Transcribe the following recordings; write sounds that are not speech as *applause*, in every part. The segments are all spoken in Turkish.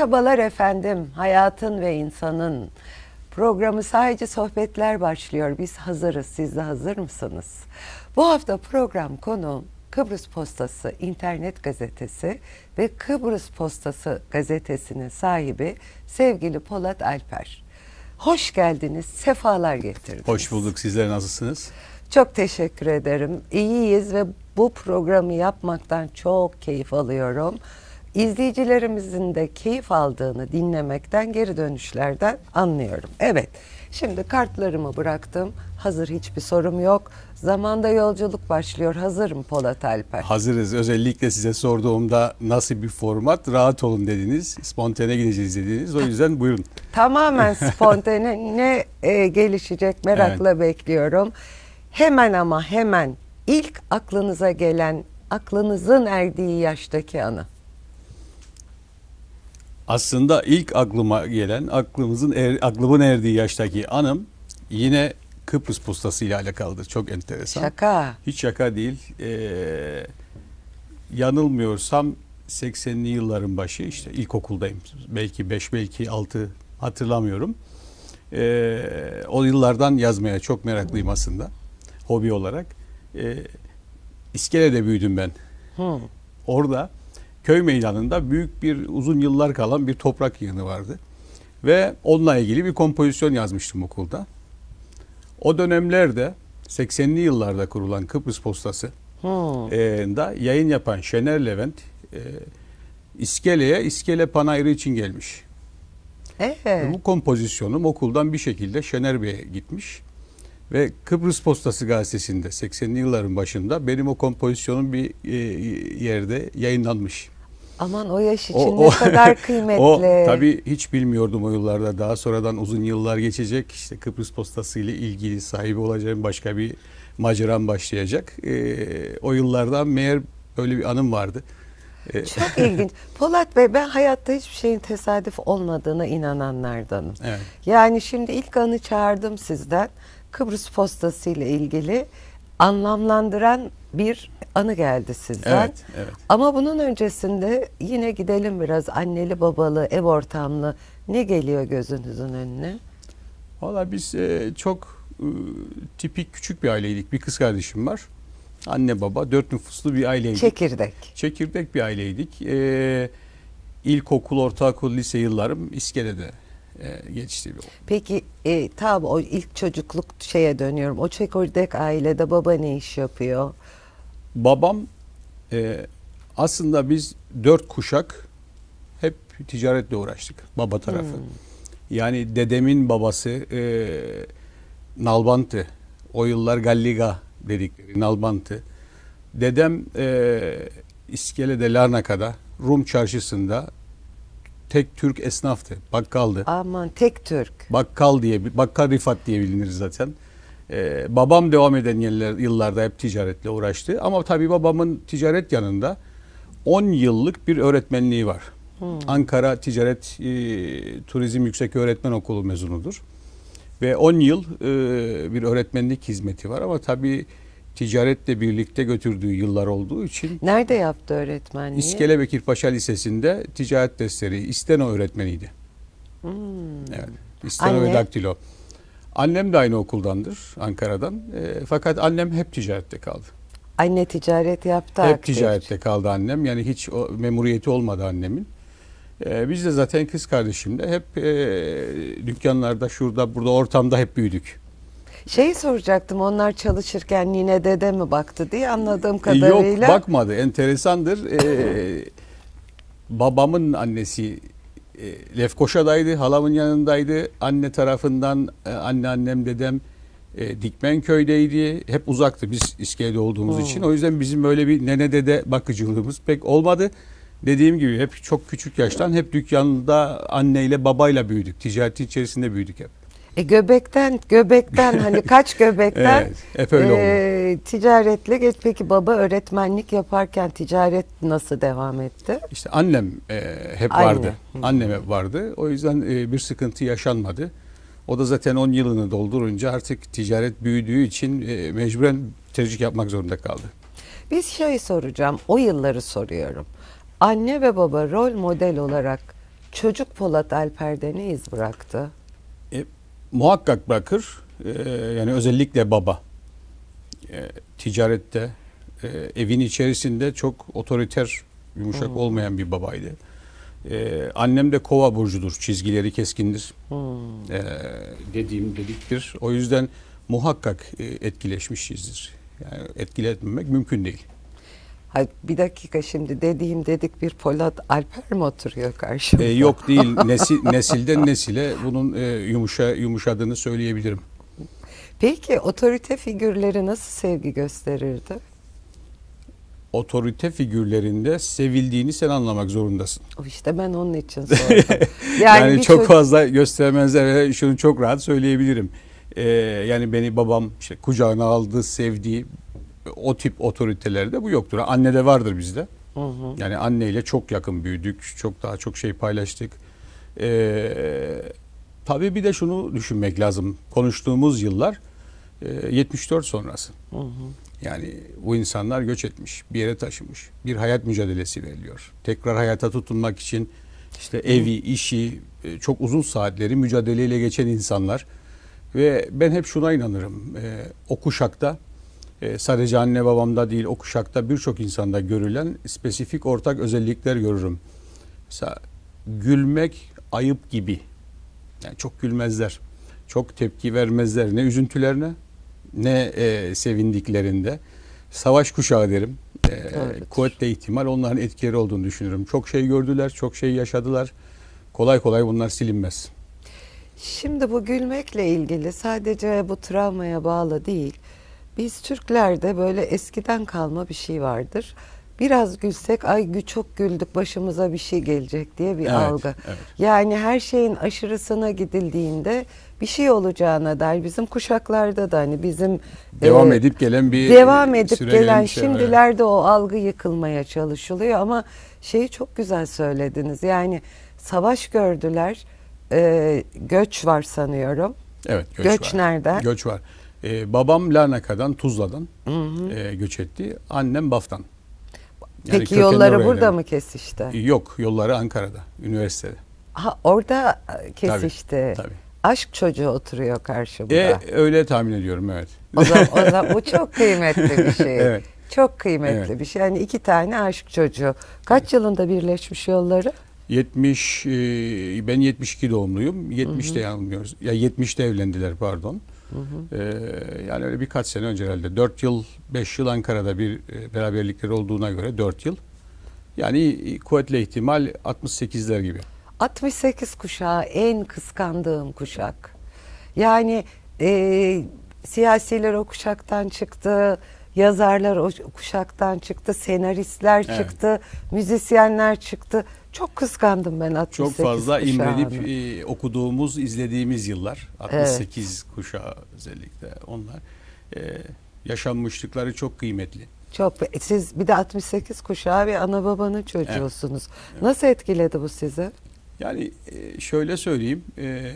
Merhabalar efendim. Hayatın ve insanın programı sadece sohbetler başlıyor. Biz hazırız. Siz de hazır mısınız? Bu hafta program konu Kıbrıs Postası internet gazetesi ve Kıbrıs Postası gazetesinin sahibi sevgili Polat Alper. Hoş geldiniz, sefalar getirdiniz. Hoş bulduk. Sizler nasılsınız? Çok teşekkür ederim. İyiyiz ve bu programı yapmaktan çok keyif alıyorum izleyicilerimizin de keyif aldığını dinlemekten, geri dönüşlerden anlıyorum. Evet, şimdi kartlarımı bıraktım. Hazır hiçbir sorum yok. Zamanda yolculuk başlıyor. hazırım mı Polat Alper? Hazırız. Özellikle size sorduğumda nasıl bir format rahat olun dediniz. Spontane gideceğiz dediniz. O yüzden buyurun. *laughs* Tamamen spontane ne e, gelişecek merakla evet. bekliyorum. Hemen ama hemen ilk aklınıza gelen aklınızın erdiği yaştaki anı. Aslında ilk aklıma gelen aklımızın er, aklımın erdiği yaştaki anım yine Kıbrıs postası ile alakalıdır. Çok enteresan. Şaka. Hiç şaka değil. Ee, yanılmıyorsam 80'li yılların başı işte ilkokuldayım. Belki 5 belki 6 hatırlamıyorum. Ee, o yıllardan yazmaya çok meraklıyım hmm. aslında. Hobi olarak. Ee, İskele'de büyüdüm ben. Hmm. Orada köy meydanında büyük bir uzun yıllar kalan bir toprak yığını vardı. Ve onunla ilgili bir kompozisyon yazmıştım okulda. O dönemlerde 80'li yıllarda kurulan Kıbrıs Postası hmm. da yayın yapan Şener Levent e, İskele'ye İskele Panayırı için gelmiş. Evet. Bu kompozisyonum okuldan bir şekilde Şener Bey'e gitmiş. Ve Kıbrıs Postası gazetesinde 80'li yılların başında benim o kompozisyonum bir e, yerde yayınlanmış. Aman o yaş için o, o, ne kadar *laughs* kıymetli. o tabii hiç bilmiyordum o yıllarda. Daha sonradan uzun yıllar geçecek. İşte Kıbrıs postası ile ilgili sahibi olacağım başka bir maceram başlayacak. Ee, o yıllardan meğer böyle bir anım vardı. Ee, Çok ilginç. *laughs* Polat Bey ben hayatta hiçbir şeyin tesadüf olmadığına inananlardanım. Evet. Yani şimdi ilk anı çağırdım sizden. Kıbrıs postası ile ilgili anlamlandıran bir anı geldi sizden. Evet, evet. Ama bunun öncesinde yine gidelim biraz anneli babalı ev ortamlı ne geliyor gözünüzün önüne? Valla biz e, çok e, tipik küçük bir aileydik. Bir kız kardeşim var. Anne baba dört nüfuslu bir aileydik. Çekirdek. Çekirdek bir aileydik. E, ilkokul, ortaokul, lise yıllarım İskele'de e, geçti. Peki e, tam o ilk çocukluk şeye dönüyorum. O çekirdek ailede baba ne iş yapıyor? babam e, aslında biz dört kuşak hep ticaretle uğraştık baba tarafı. Hmm. Yani dedemin babası e, Nalbantı. O yıllar Galliga dedikleri Nalbantı. Dedem e, İskele'de Larnaka'da Rum çarşısında tek Türk esnaftı. Bakkaldı. Aman tek Türk. Bakkal diye bakkal Rifat diye bilinir zaten. Ee, babam devam eden yıllar, yıllarda hep ticaretle uğraştı. Ama tabii babamın ticaret yanında 10 yıllık bir öğretmenliği var. Hmm. Ankara Ticaret e, Turizm Yüksek Öğretmen Okulu mezunudur. Ve 10 yıl e, bir öğretmenlik hizmeti var ama tabii ticaretle birlikte götürdüğü yıllar olduğu için. Nerede yaptı öğretmenliği? İskele Bekirpaşa Lisesi'nde ticaret dersleri İsteno öğretmeniydi. Hmm. Evet. İsteno Anne. ve daktilo. Annem de aynı okuldandır, Ankara'dan. E, fakat annem hep ticarette kaldı. Anne ticaret yaptı Hep aktif. ticarette kaldı annem. Yani hiç o, memuriyeti olmadı annemin. E, biz de zaten kız kardeşimle hep e, dükkanlarda, şurada, burada, ortamda hep büyüdük. Şeyi soracaktım onlar çalışırken yine dede mi baktı diye anladığım e, kadarıyla. Yok bakmadı enteresandır. Ee, babamın annesi e, Lefkoşa'daydı, halamın yanındaydı. Anne tarafından e, anneannem, dedem e, Dikmenköy'deydi. Hep uzaktı biz İskele'de olduğumuz Oo. için. O yüzden bizim böyle bir nene dede bakıcılığımız pek olmadı. Dediğim gibi hep çok küçük yaştan hep dükkanda anneyle babayla büyüdük. Ticaretin içerisinde büyüdük hep. E göbekten göbekten hani *laughs* kaç göbekten evet, e, ticaretle geç peki baba öğretmenlik yaparken ticaret nasıl devam etti? İşte annem e, hep Anne. vardı. Annem hep vardı. O yüzden e, bir sıkıntı yaşanmadı. O da zaten 10 yılını doldurunca artık ticaret büyüdüğü için e, mecburen tercih yapmak zorunda kaldı. Biz şey soracağım. O yılları soruyorum. Anne ve baba rol model olarak çocuk Polat Alper'de ne iz bıraktı? muhakkak bırakır. E, yani özellikle baba e, ticarette e, evin içerisinde çok otoriter yumuşak hmm. olmayan bir babaydı. E, annem de kova burcudur. Çizgileri keskindir. Hmm. E, dediğim dediktir. O yüzden muhakkak e, etkileşmişizdir. Yani etkiletmemek mümkün değil. Hayır, bir dakika şimdi dediğim dedik bir Polat Alper mi oturuyor karşımda? E, yok değil nesil, nesilden nesile bunun e, yumuşa yumuşadığını söyleyebilirim. Peki otorite figürleri nasıl sevgi gösterirdi? Otorite figürlerinde sevildiğini sen anlamak zorundasın. İşte ben onun için sordum. *laughs* Yani, yani çok çocuk... fazla göstermezler. Şunu çok rahat söyleyebilirim. Ee, yani beni babam işte kucağına aldı, sevdiği o tip otoritelerde bu yoktur. Anne de vardır bizde. Hı hı. Yani anneyle çok yakın büyüdük. Çok daha çok şey paylaştık. Ee, tabii bir de şunu düşünmek lazım. Konuştuğumuz yıllar e, 74 sonrası. Hı hı. Yani bu insanlar göç etmiş, bir yere taşımış. Bir hayat mücadelesi veriliyor. Tekrar hayata tutunmak için işte evi, işi, e, çok uzun saatleri mücadeleyle geçen insanlar. Ve ben hep şuna inanırım. E, o kuşakta ee, sadece anne babamda değil o kuşakta birçok insanda görülen spesifik ortak özellikler görürüm. Mesela gülmek ayıp gibi. Yani çok gülmezler. Çok tepki vermezler ne üzüntülerine ne e, sevindiklerinde. Savaş kuşağı derim. E, evet. Kuvvetle ihtimal onların etkileri olduğunu düşünüyorum. Çok şey gördüler, çok şey yaşadılar. Kolay kolay bunlar silinmez. Şimdi bu gülmekle ilgili sadece bu travmaya bağlı değil biz Türklerde böyle eskiden kalma bir şey vardır. Biraz gülsek ay çok güldük başımıza bir şey gelecek diye bir evet, algı. Evet. Yani her şeyin aşırısına gidildiğinde bir şey olacağına dair bizim kuşaklarda da hani bizim devam e, edip gelen bir devam edip gelen şey, şimdilerde evet. o algı yıkılmaya çalışılıyor ama şeyi çok güzel söylediniz. Yani savaş gördüler. E, göç var sanıyorum. Evet, göç, göç var. nerede? Göç var. Ee, babam Larnaka'dan, Tuzla'dan hı hı. E, göç etti. Annem Baf'tan. Yani Peki yolları burada yani. mı kesişti? E, yok, yolları Ankara'da, üniversitede. Ha orada e, kesişti. Tabii. tabii. Aşk çocuğu oturuyor karşımda. E, öyle tahmin ediyorum evet. O zaman, o zaman bu *laughs* çok kıymetli bir şey. evet. Çok kıymetli evet. bir şey. Yani iki tane aşk çocuğu. Kaç evet. yılında birleşmiş yolları? 70 e, ben 72 doğumluyum. 70'te yanılmıyoruz. Ya 70'te evlendiler pardon. Hı ee, hı. yani öyle birkaç sene önce herhalde. 4 yıl, 5 yıl Ankara'da bir e, beraberlikleri olduğuna göre 4 yıl. Yani kuvvetli ihtimal 68'ler gibi. 68 kuşağı en kıskandığım kuşak. Yani e, siyasiler o kuşaktan çıktı, yazarlar o kuşaktan çıktı, senaristler evet. çıktı, müzisyenler çıktı. Çok kıskandım ben 68 Çok fazla kuşağını. imrenip e, okuduğumuz, izlediğimiz yıllar. 68 evet. kuşağı özellikle onlar. E, yaşanmışlıkları çok kıymetli. Çok. E, siz bir de 68 kuşağı bir ana babanın çocuğusunuz. Evet. Evet. Nasıl etkiledi bu sizi? Yani e, şöyle söyleyeyim. E,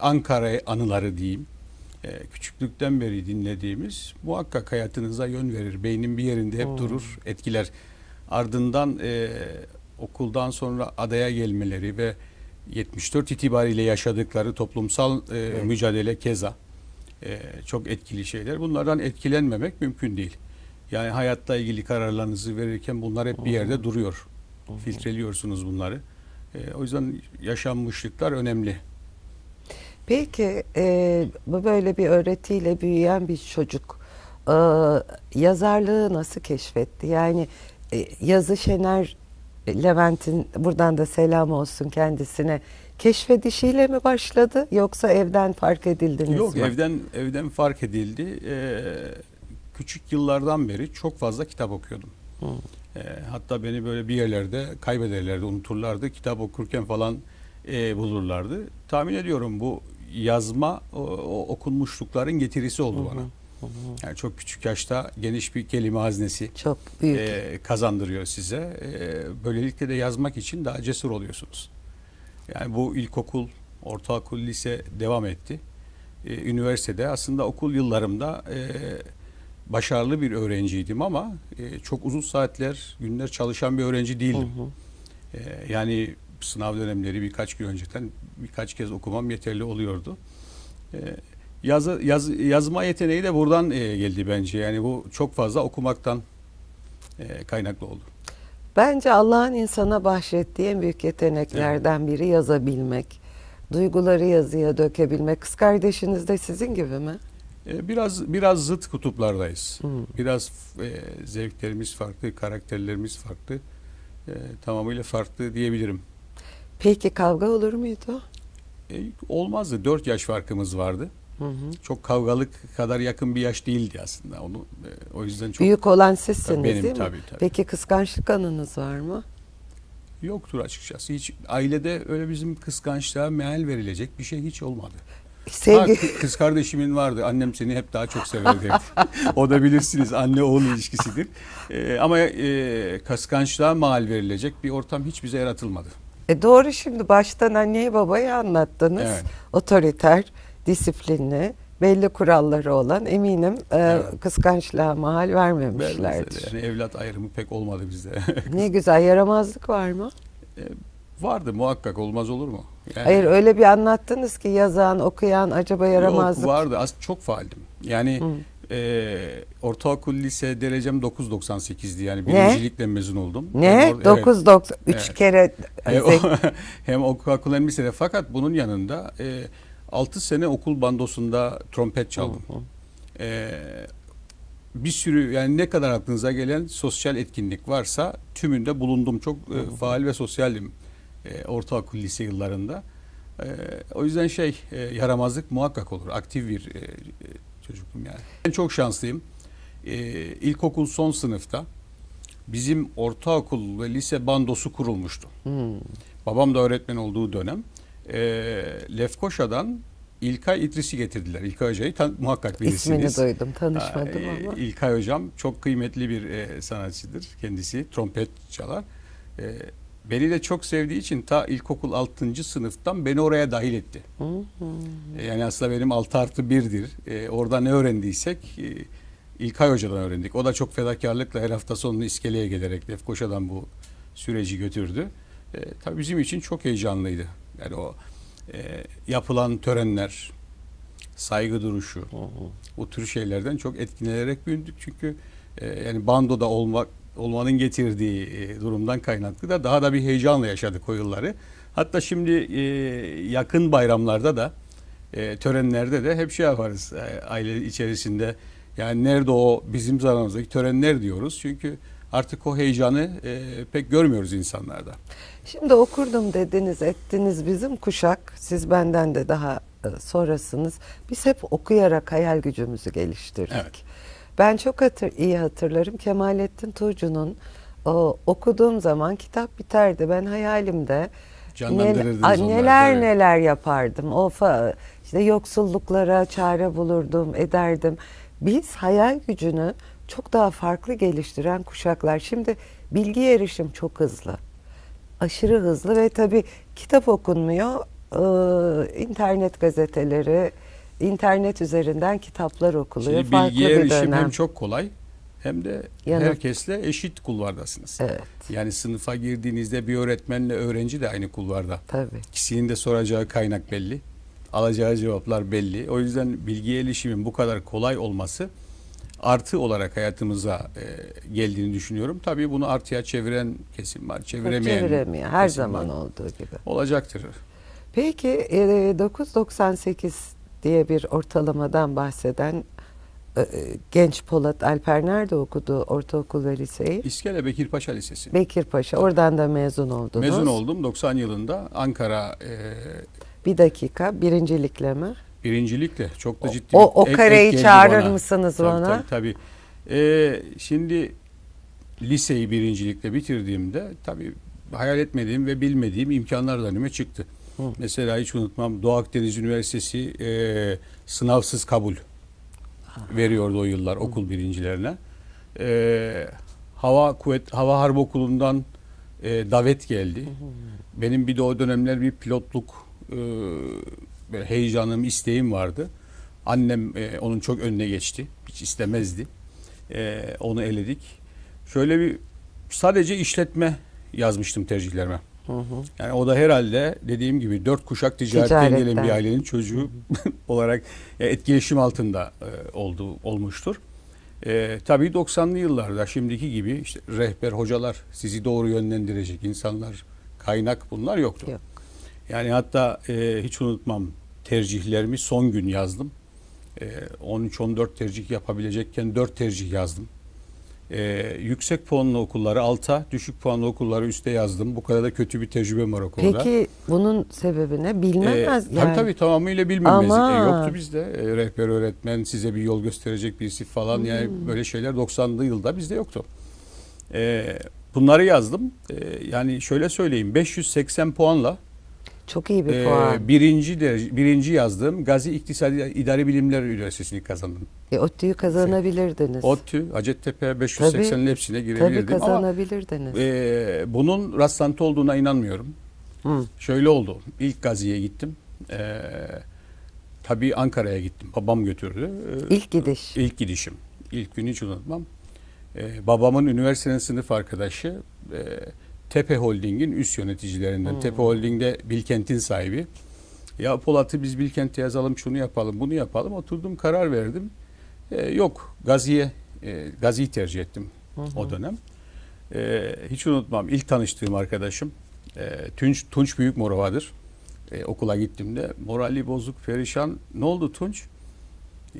Ankara anıları diyeyim. E, küçüklükten beri dinlediğimiz muhakkak hayatınıza yön verir. Beynin bir yerinde hep hmm. durur, etkiler. Ardından e, okuldan sonra adaya gelmeleri ve 74 itibariyle yaşadıkları toplumsal e, evet. mücadele keza e, çok etkili şeyler. Bunlardan etkilenmemek mümkün değil. Yani hayatta ilgili kararlarınızı verirken bunlar hep bir yerde duruyor. Filtreliyorsunuz bunları. E, o yüzden yaşanmışlıklar önemli. Peki e, bu böyle bir öğretiyle büyüyen bir çocuk e, yazarlığı nasıl keşfetti? Yani e, yazı Şener e, Levent'in buradan da selam olsun kendisine keşfedişiyle mi başladı yoksa evden fark edildiniz Yok, mi? Yok evden evden fark edildi. Ee, küçük yıllardan beri çok fazla kitap okuyordum. Ee, hatta beni böyle bir yerlerde kaybederlerdi, unuturlardı. Kitap okurken falan e, bulurlardı. Tahmin ediyorum bu yazma o, o okunmuşlukların getirisi oldu hmm. bana. Yani çok küçük yaşta geniş bir kelime haznesi çok büyük. E, kazandırıyor size. E, böylelikle de yazmak için daha cesur oluyorsunuz. Yani bu ilkokul, ortaokul, lise devam etti. E, üniversitede aslında okul yıllarımda e, başarılı bir öğrenciydim ama e, çok uzun saatler, günler çalışan bir öğrenci değildim. Hı hı. E, yani sınav dönemleri birkaç gün önceden birkaç kez okumam yeterli oluyordu. E, Yazı, yaz, yazma yeteneği de buradan e, geldi bence. Yani bu çok fazla okumaktan e, kaynaklı oldu. Bence Allah'ın insana bahşettiği en büyük yeteneklerden biri yazabilmek. Duyguları yazıya dökebilmek. Kız kardeşiniz de sizin gibi mi? E, biraz biraz zıt kutuplardayız. Hmm. Biraz e, zevklerimiz farklı, karakterlerimiz farklı. E, tamamıyla farklı diyebilirim. Peki kavga olur muydu? E, olmazdı. Dört yaş farkımız vardı. Hı hı. Çok kavgalık kadar yakın bir yaş değildi aslında. Onu e, o yüzden çok Büyük olan sizsiniz benim, değil mi? Tabii, tabii. Peki kıskançlık anınız var mı? Yoktur açıkçası. Hiç ailede öyle bizim kıskançlığa meal verilecek bir şey hiç olmadı. Sevgi... Ha, kız kardeşimin vardı. Annem seni hep daha çok severdi. *laughs* o da bilirsiniz anne oğul ilişkisidir. Ee, ama e, kıskançlığa mal verilecek bir ortam hiç bize yaratılmadı. E doğru şimdi baştan anneye babaya anlattınız. Evet. Otoriter disiplinli, belli kuralları olan eminim e, evet. kıskançlığa mahal vermemişlerdir. Yani evlat ayrımı pek olmadı bizde. *laughs* ne güzel. Yaramazlık var mı? E, vardı muhakkak. Olmaz olur mu? Yani, Hayır öyle bir anlattınız ki yazan, okuyan acaba yaramazlık. Yok vardı. Az çok faaldim. Yani e, ortaokul lise derecem 9.98'di. Yani birincilikle mezun oldum. Ne? 9.93 evet. kere. Hem, o, *laughs* hem ortaokul hem lisede. Fakat bunun yanında... E, 6 sene okul bandosunda trompet çaldım. Ee, bir sürü yani ne kadar aklınıza gelen sosyal etkinlik varsa tümünde bulundum. Çok E, faal ve sosyalim e, ortaokul lise yıllarında. E, o yüzden şey e, yaramazlık muhakkak olur. Aktif bir e, çocuktum yani. Ben çok şanslıyım. E, ilkokul son sınıfta bizim ortaokul ve lise bandosu kurulmuştu. Hmm. Babam da öğretmen olduğu dönem e, Lefkoşa'dan İlkay İdris'i getirdiler. İlkay Hoca'yı muhakkak bilirsiniz. İsmini duydum, tanışmadım e, ama. İlkay Hocam çok kıymetli bir e, sanatçıdır kendisi. Trompet çalar. E, beni de çok sevdiği için ta ilkokul 6. sınıftan beni oraya dahil etti. E, yani aslında benim 6 artı 1'dir. E, orada ne öğrendiysek e, İlkay Hoca'dan öğrendik. O da çok fedakarlıkla her hafta sonu iskeleye gelerek Lefkoşa'dan bu süreci götürdü. E, tabii bizim için çok heyecanlıydı. Yani o e, yapılan törenler, saygı duruşu, hı hı. o tür şeylerden çok etkilenerek büyüdük. Çünkü e, yani bandoda olmak olmanın getirdiği e, durumdan kaynaklı da daha da bir heyecanla yaşadık o yılları. Hatta şimdi e, yakın bayramlarda da e, törenlerde de hep şey yaparız e, aile içerisinde. Yani nerede o bizim zamanımızdaki törenler diyoruz. Çünkü artık o heyecanı e, pek görmüyoruz insanlarda. Şimdi okurdum dediniz ettiniz bizim kuşak siz benden de daha e, sonrasınız. Biz hep okuyarak hayal gücümüzü geliştirdik. Evet. Ben çok hatır, iyi hatırlarım Kemalettin Tuğcu'nun okuduğum zaman kitap biterdi. Ben hayalimde neler, neler evet. neler yapardım. O işte yoksulluklara çare bulurdum, ederdim. Biz hayal gücünü çok daha farklı geliştiren kuşaklar. Şimdi bilgi erişim çok hızlı aşırı hızlı ve tabii kitap okunmuyor. Ee, internet gazeteleri, internet üzerinden kitaplar okuluyor. Şimdi Farklı bilgiye bir erişim dönem. hem çok kolay hem de Yanıt. herkesle eşit kulvardasınız. Evet. Yani sınıfa girdiğinizde bir öğretmenle öğrenci de aynı kulvarda. Tabii. İkisinin de soracağı kaynak belli. Alacağı cevaplar belli. O yüzden bilgi erişimin bu kadar kolay olması artı olarak hayatımıza e, geldiğini düşünüyorum. Tabii bunu artıya çeviren kesim var. Çeviremeyen. Çeviremiyor. Her zaman var. olduğu gibi. Olacaktır. Peki e, 998 diye bir ortalamadan bahseden e, e, genç Polat Alper nerede okudu ortaokul ve liseyi? İskele Bekirpaşa Lisesi. Bekirpaşa. Oradan da mezun oldunuz. Mezun oldum 90 yılında Ankara e, bir dakika birincilikle mi? Birincilikle çok da ciddi. O, o, kareyi çağırır bana. mısınız tabii, bana? Tabii tabii. Ee, şimdi liseyi birincilikle bitirdiğimde tabii hayal etmediğim ve bilmediğim imkanlar da önüme çıktı. Hı. Mesela hiç unutmam Doğu Akdeniz Üniversitesi e, sınavsız kabul veriyordu o yıllar Hı. okul birincilerine. E, hava kuvvet hava harp okulundan e, davet geldi. Hı. Benim bir de o dönemler bir pilotluk e, böyle heyecanım, isteğim vardı. Annem e, onun çok önüne geçti. Hiç istemezdi. E, onu eledik. Şöyle bir sadece işletme yazmıştım tercihlerime. Hı hı. Yani o da herhalde dediğim gibi dört kuşak ticaret gelen bir ailenin çocuğu hı *laughs* hı. olarak e, etkileşim altında e, oldu olmuştur. E, tabii 90'lı yıllarda şimdiki gibi işte rehber hocalar sizi doğru yönlendirecek insanlar kaynak bunlar yoktu. Yok. Yani hatta e, hiç unutmam tercihlerimi son gün yazdım. E, 13-14 tercih yapabilecekken 4 tercih yazdım. E, yüksek puanlı okulları alta, düşük puanlı okulları üste yazdım. Bu kadar da kötü bir tecrübe var okulda. Peki bunun sebebi ne? Bilmemez ee, yani. Tabii tabii tamamıyla bilmemezlik. E, yoktu bizde. E, rehber öğretmen size bir yol gösterecek birisi falan. Hmm. Yani böyle şeyler 90'lı yılda bizde yoktu. E, bunları yazdım. E, yani şöyle söyleyeyim 580 puanla çok iyi bir ee, puan. Birinci, de, birinci yazdım. Gazi İktisadi İdari Bilimler Üniversitesi'ni kazandım. E, ODTÜ'yü kazanabilirdiniz. ODTÜ, Hacettepe 580'in hepsine girebilirdim. Tabii kazanabilirdiniz. Ama, e, bunun rastlantı olduğuna inanmıyorum. Hı. Şöyle oldu. İlk Gazi'ye gittim. E, tabii Ankara'ya gittim. Babam götürdü. E, ilk gidiş. İlk gidişim. İlk günü hiç unutmam. E, babamın üniversitenin sınıf arkadaşı... E, Tepe Holding'in üst yöneticilerinden. Hmm. Tepe Holding'de Bilkent'in sahibi. Ya Polat'ı biz Bilkent'e yazalım şunu yapalım bunu yapalım. Oturdum karar verdim. E, yok Gazi'ye e, Gazi'yi tercih ettim hı o dönem. E, hiç unutmam ilk tanıştığım arkadaşım e, Tunç, Tunç Büyük Morova'dır. E, okula de morali bozuk perişan ne oldu Tunç?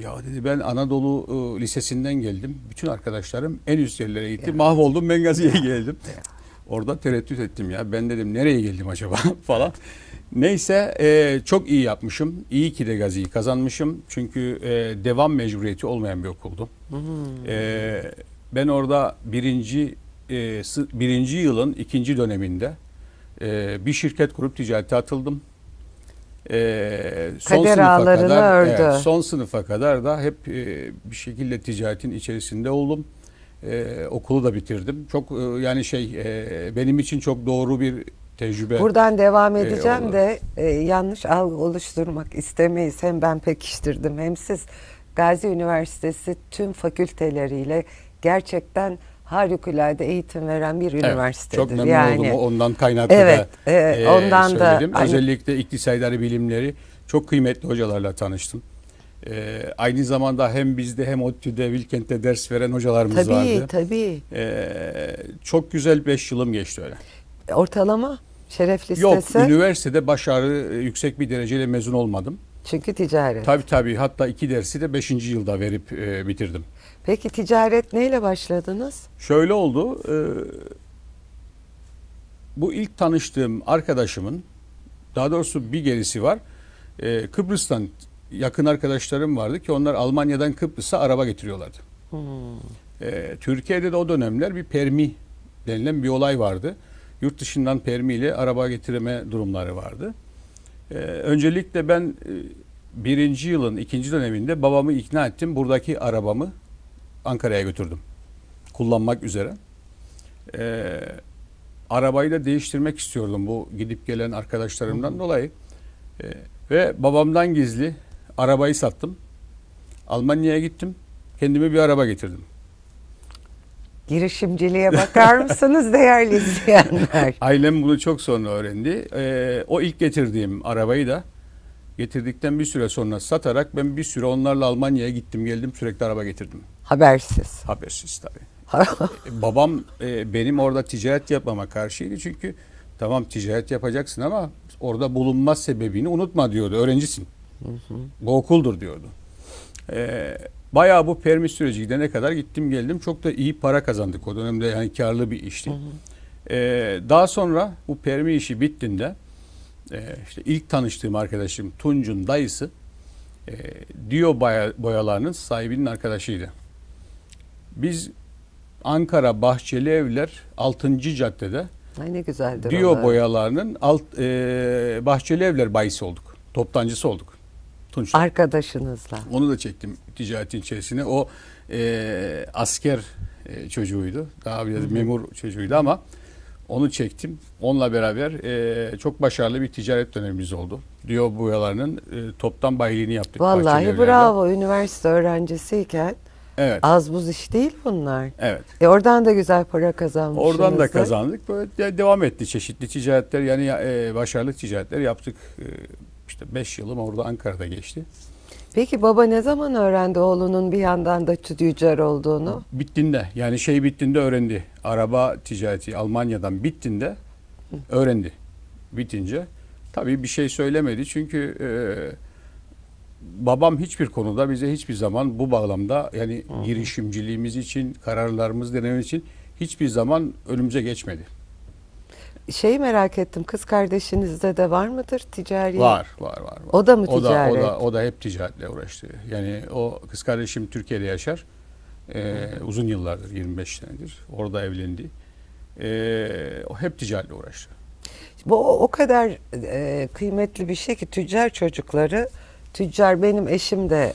Ya dedi ben Anadolu e, Lisesi'nden geldim. Bütün arkadaşlarım en üst yerlere gitti. Ya. Mahvoldum ben Gazi'ye geldim. Ya. Orada tereddüt ettim ya. Ben dedim nereye geldim acaba *laughs* falan. Neyse e, çok iyi yapmışım. İyi ki de gaziyi kazanmışım. Çünkü e, devam mecburiyeti olmayan bir okuldu. Hmm. E, ben orada birinci, e, birinci yılın ikinci döneminde e, bir şirket kurup ticarete atıldım. E, son Kader sınıfa kadar, ördü. Evet, son sınıfa kadar da hep e, bir şekilde ticaretin içerisinde oldum e, okulu da bitirdim. Çok e, yani şey e, benim için çok doğru bir tecrübe. Buradan devam ee, edeceğim e, de e, yanlış algı oluşturmak istemeyiz. Hem ben pekiştirdim hem siz Gazi Üniversitesi tüm fakülteleriyle gerçekten harikulade eğitim veren bir evet, Çok memnun yani, oldum ondan kaynaklı evet, da e, e, ondan e, söyledim. Da, Özellikle iktisadi bilimleri çok kıymetli hocalarla tanıştım. E, aynı zamanda hem bizde hem ODTÜ'de, Wilkent'te ders veren hocalarımız tabii, vardı. Tabii, tabii. E, ee, çok güzel 5 yılım geçti öyle. Ortalama şeref listesi? Yok, üniversitede başarı e, yüksek bir dereceyle mezun olmadım. Çünkü ticaret. Tabii tabii. Hatta iki dersi de beşinci yılda verip e, bitirdim. Peki ticaret neyle başladınız? Şöyle oldu. E, bu ilk tanıştığım arkadaşımın daha doğrusu bir gerisi var. E, Kıbrıs'tan yakın arkadaşlarım vardı ki onlar Almanya'dan Kıbrıs'a araba getiriyorlardı. Hmm. E, Türkiye'de de o dönemler bir permi denilen bir olay vardı. Yurt dışından permi ile araba getirme durumları vardı. E, öncelikle ben e, birinci yılın ikinci döneminde babamı ikna ettim. Buradaki arabamı Ankara'ya götürdüm. Kullanmak üzere. E, arabayı da değiştirmek istiyordum bu gidip gelen arkadaşlarımdan Hı. Hmm. dolayı. E, ve babamdan gizli arabayı sattım. Almanya'ya gittim. Kendime bir araba getirdim. Girişimciliğe bakar *laughs* mısınız değerli izleyenler? Ailem bunu çok sonra öğrendi. Ee, o ilk getirdiğim arabayı da getirdikten bir süre sonra satarak ben bir süre onlarla Almanya'ya gittim geldim sürekli araba getirdim. Habersiz. Habersiz tabii. *laughs* E, babam e, benim orada ticaret yapmama karşıydı çünkü tamam ticaret yapacaksın ama orada bulunma sebebini unutma diyordu öğrencisin. Hı hı. Gokuldur diyordu. Ee, bayağı bu permis süreci gidene kadar gittim geldim. Çok da iyi para kazandık. O dönemde yani karlı bir işti. Hı hı. Ee, daha sonra bu permi işi bittiğinde e, işte ilk tanıştığım arkadaşım Tunç'un dayısı e, Dio boya, boyalarının sahibinin arkadaşıydı. Biz Ankara Bahçeli Evler 6. caddede Ay ne güzeldir Dio onlar. boyalarının alt, e, Bahçeli Evler bayisi olduk. Toptancısı olduk. Tunç. Arkadaşınızla. Onu da çektim ticaretin içerisine. O e, asker e, çocuğuydu. Daha biraz Hı-hı. memur çocuğuydu ama onu çektim. Onunla beraber e, çok başarılı bir ticaret dönemimiz oldu. Diyor boyalarının e, toptan bayiliğini yaptık. Vallahi bravo. Üniversite öğrencisiyken Evet. Az buz iş değil bunlar. Evet. E oradan da güzel para kazanmışsınız. Oradan da kazandık. Böyle devam etti çeşitli ticaretler yani e, başarılı ticaretler yaptık. E, işte 5 yılım orada Ankara'da geçti. Peki baba ne zaman öğrendi oğlunun bir yandan da tüccar olduğunu? Bittiğinde yani şey bittiğinde öğrendi. Araba ticareti Almanya'dan bittiğinde öğrendi. Bitince tabii bir şey söylemedi çünkü e, babam hiçbir konuda bize hiçbir zaman bu bağlamda yani Hı. girişimciliğimiz için, kararlarımız denememiz için hiçbir zaman önümüze geçmedi şeyi merak ettim. Kız kardeşinizde de var mıdır ticari? Var, var, var. var. O da mı o Da, o, da, o da hep ticaretle uğraştı. Yani o kız kardeşim Türkiye'de yaşar. Ee, uzun yıllardır, 25 senedir. Orada evlendi. Ee, o hep ticaretle uğraştı. Bu o kadar e, kıymetli bir şey ki tüccar çocukları, tüccar benim eşim de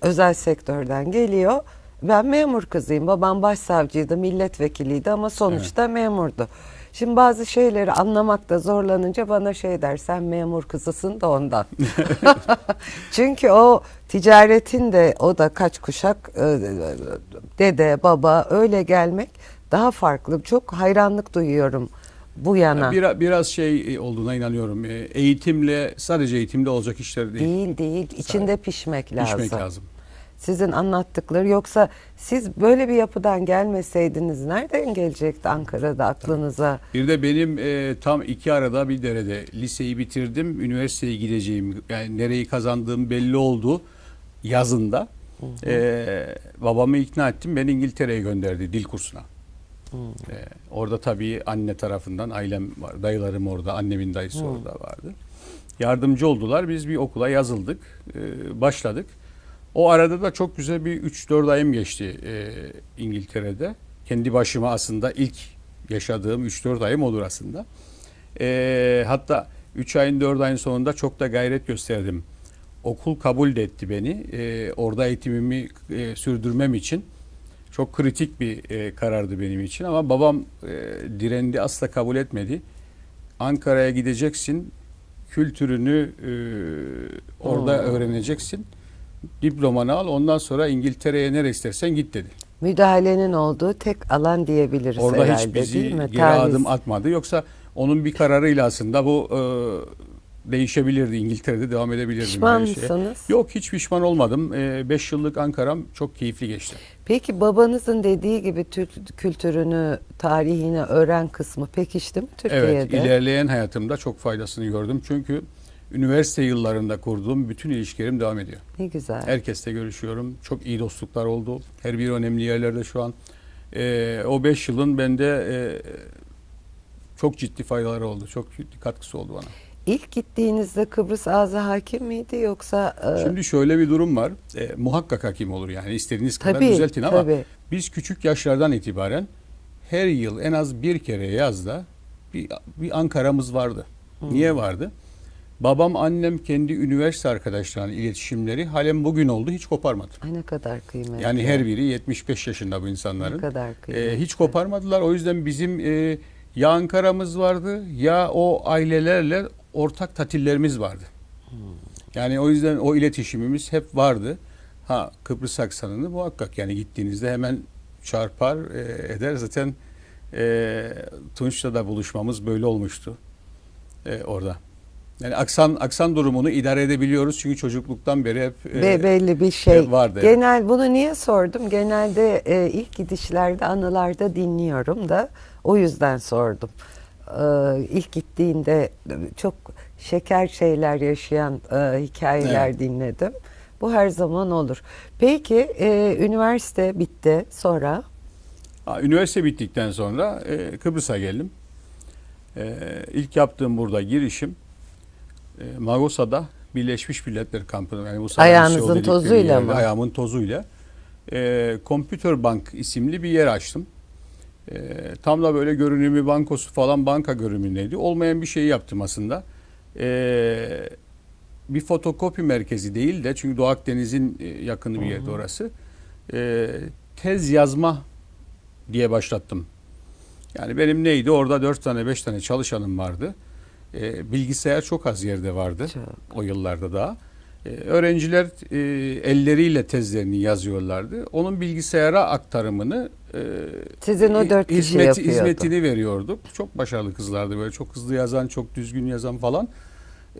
özel sektörden geliyor. Ben memur kızıyım. Babam başsavcıydı, milletvekiliydi ama sonuçta evet. memurdu. Şimdi bazı şeyleri anlamakta zorlanınca bana şey der, sen memur kızısın da ondan. *laughs* Çünkü o ticaretin de o da kaç kuşak e, dede baba öyle gelmek daha farklı. Çok hayranlık duyuyorum bu yana. Biraz, biraz şey olduğuna inanıyorum. E, eğitimle sadece eğitimle olacak işler değil. Değil değil. İçinde sadece. pişmek lazım. Pişmek lazım sizin anlattıkları yoksa siz böyle bir yapıdan gelmeseydiniz nereden gelecekti Ankara'da aklınıza? Bir de benim e, tam iki arada bir derede liseyi bitirdim, üniversiteye gideceğim yani nereyi kazandığım belli oldu yazında. Hı hı. E, babamı ikna ettim, beni İngiltere'ye gönderdi dil kursuna. Hı. E, orada tabii anne tarafından ailem var, dayılarım orada, annemin dayısı hı. orada vardı. Yardımcı oldular, biz bir okula yazıldık, e, başladık. O arada da çok güzel bir 3-4 ayım geçti e, İngiltere'de. Kendi başıma aslında ilk yaşadığım 3-4 ayım olur aslında. E, hatta 3 ayın 4 ayın sonunda çok da gayret gösterdim. Okul kabul de etti beni. E, orada eğitimimi e, sürdürmem için çok kritik bir e, karardı benim için. Ama babam e, direndi asla kabul etmedi. Ankara'ya gideceksin, kültürünü e, orada Oo. öğreneceksin diplomanı al ondan sonra İngiltere'ye nereye istersen git dedi. Müdahalenin olduğu tek alan diyebiliriz Orada herhalde hiç bizi değil mi? geri Taviz. adım atmadı. Yoksa onun bir kararıyla aslında bu e, değişebilirdi. İngiltere'de devam edebilirdi. Pişman mısınız? Yok hiç pişman olmadım. 5 e, yıllık Ankara'm çok keyifli geçti. Peki babanızın dediği gibi Türk kültürünü, tarihini öğren kısmı pekişti mi Türkiye'de? Evet ilerleyen hayatımda çok faydasını gördüm. Çünkü üniversite yıllarında kurduğum bütün ilişkilerim devam ediyor. Ne güzel. Herkeste görüşüyorum. Çok iyi dostluklar oldu. Her biri önemli yerlerde şu an. E, o beş yılın bende e, çok ciddi faydaları oldu. Çok ciddi katkısı oldu bana. İlk gittiğinizde Kıbrıs ağzı hakim miydi yoksa... E... Şimdi şöyle bir durum var. E, muhakkak hakim olur yani istediğiniz kadar tabii, düzeltin ama tabii. biz küçük yaşlardan itibaren her yıl en az bir kere yazda bir, bir Ankara'mız vardı. Hmm. Niye vardı? Babam, annem kendi üniversite arkadaşlarının iletişimleri halen bugün oldu hiç koparmadı. Ay ne kadar kıymetli. Yani her biri 75 yaşında bu insanların. Ne kadar ee, kıymetli. E, hiç koparmadılar. O yüzden bizim e, ya Ankara'mız vardı ya o ailelerle ortak tatillerimiz vardı. Hmm. Yani o yüzden o iletişimimiz hep vardı. Ha Kıbrıs aksanını muhakkak yani gittiğinizde hemen çarpar e, eder. Zaten e, Tunç'la da buluşmamız böyle olmuştu e, orada. Yani aksan aksan durumunu idare edebiliyoruz çünkü çocukluktan beri hep Be, belli bir şey e, vardı. Genel bunu niye sordum? Genelde e, ilk gidişlerde anılarda dinliyorum da o yüzden sordum. E, ilk gittiğinde çok şeker şeyler yaşayan e, hikayeler evet. dinledim. Bu her zaman olur. Peki e, üniversite bitti sonra? Ha, üniversite bittikten sonra e, Kıbrıs'a geldim. E, ilk yaptığım burada girişim e, Magosa'da Birleşmiş Milletler kampına yani bu ayağınızın tozuyla yerde, mı? Ayağımın tozuyla. E, Computer Bank isimli bir yer açtım. E, tam da böyle görünümü bankosu falan banka görünümündeydi. Olmayan bir şeyi yaptım aslında. E, bir fotokopi merkezi değil de çünkü Doğu Akdeniz'in e, yakını bir yerde orası. E, tez yazma diye başlattım. Yani benim neydi orada dört tane beş tane çalışanım vardı. E, bilgisayar çok az yerde vardı çok. o yıllarda daha. E, öğrenciler e, elleriyle tezlerini yazıyorlardı. Onun bilgisayara aktarımını e, sizin o dört hizmeti, kişi yapıyordu. hizmetini veriyorduk. Çok başarılı kızlardı böyle çok hızlı yazan, çok düzgün yazan falan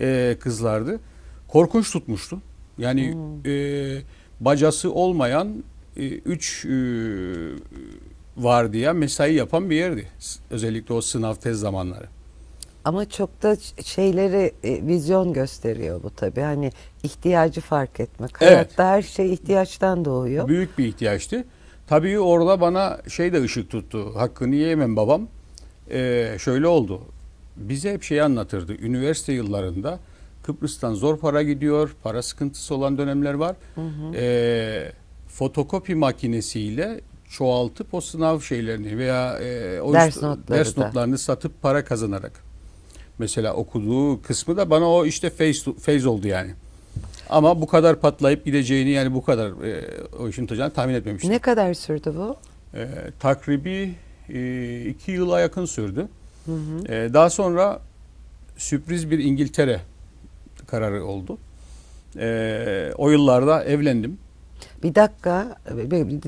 e, kızlardı. Korkunç tutmuştu. Yani hmm. e, bacası olmayan e, üç e, diye mesai yapan bir yerdi. Özellikle o sınav tez zamanları. Ama çok da şeyleri e, vizyon gösteriyor bu tabii. Hani ihtiyacı fark etmek. Evet. Hayatta her şey ihtiyaçtan doğuyor. Büyük bir ihtiyaçtı. Tabii orada bana şey de ışık tuttu. Hakkını yiyemem babam. Ee, şöyle oldu. Bize hep şeyi anlatırdı. Üniversite yıllarında Kıbrıs'tan zor para gidiyor. Para sıkıntısı olan dönemler var. Hı hı. Ee, fotokopi makinesiyle çoğaltıp o sınav şeylerini veya e, o ders, notları ders notlarını da. satıp para kazanarak mesela okuduğu kısmı da bana o işte feyz, feyz oldu yani. Ama bu kadar patlayıp gideceğini yani bu kadar e, o işin tutacağını tahmin etmemiştim. Ne kadar sürdü bu? E, takribi e, iki yıla yakın sürdü. Hı hı. E, daha sonra sürpriz bir İngiltere kararı oldu. E, o yıllarda evlendim. Bir dakika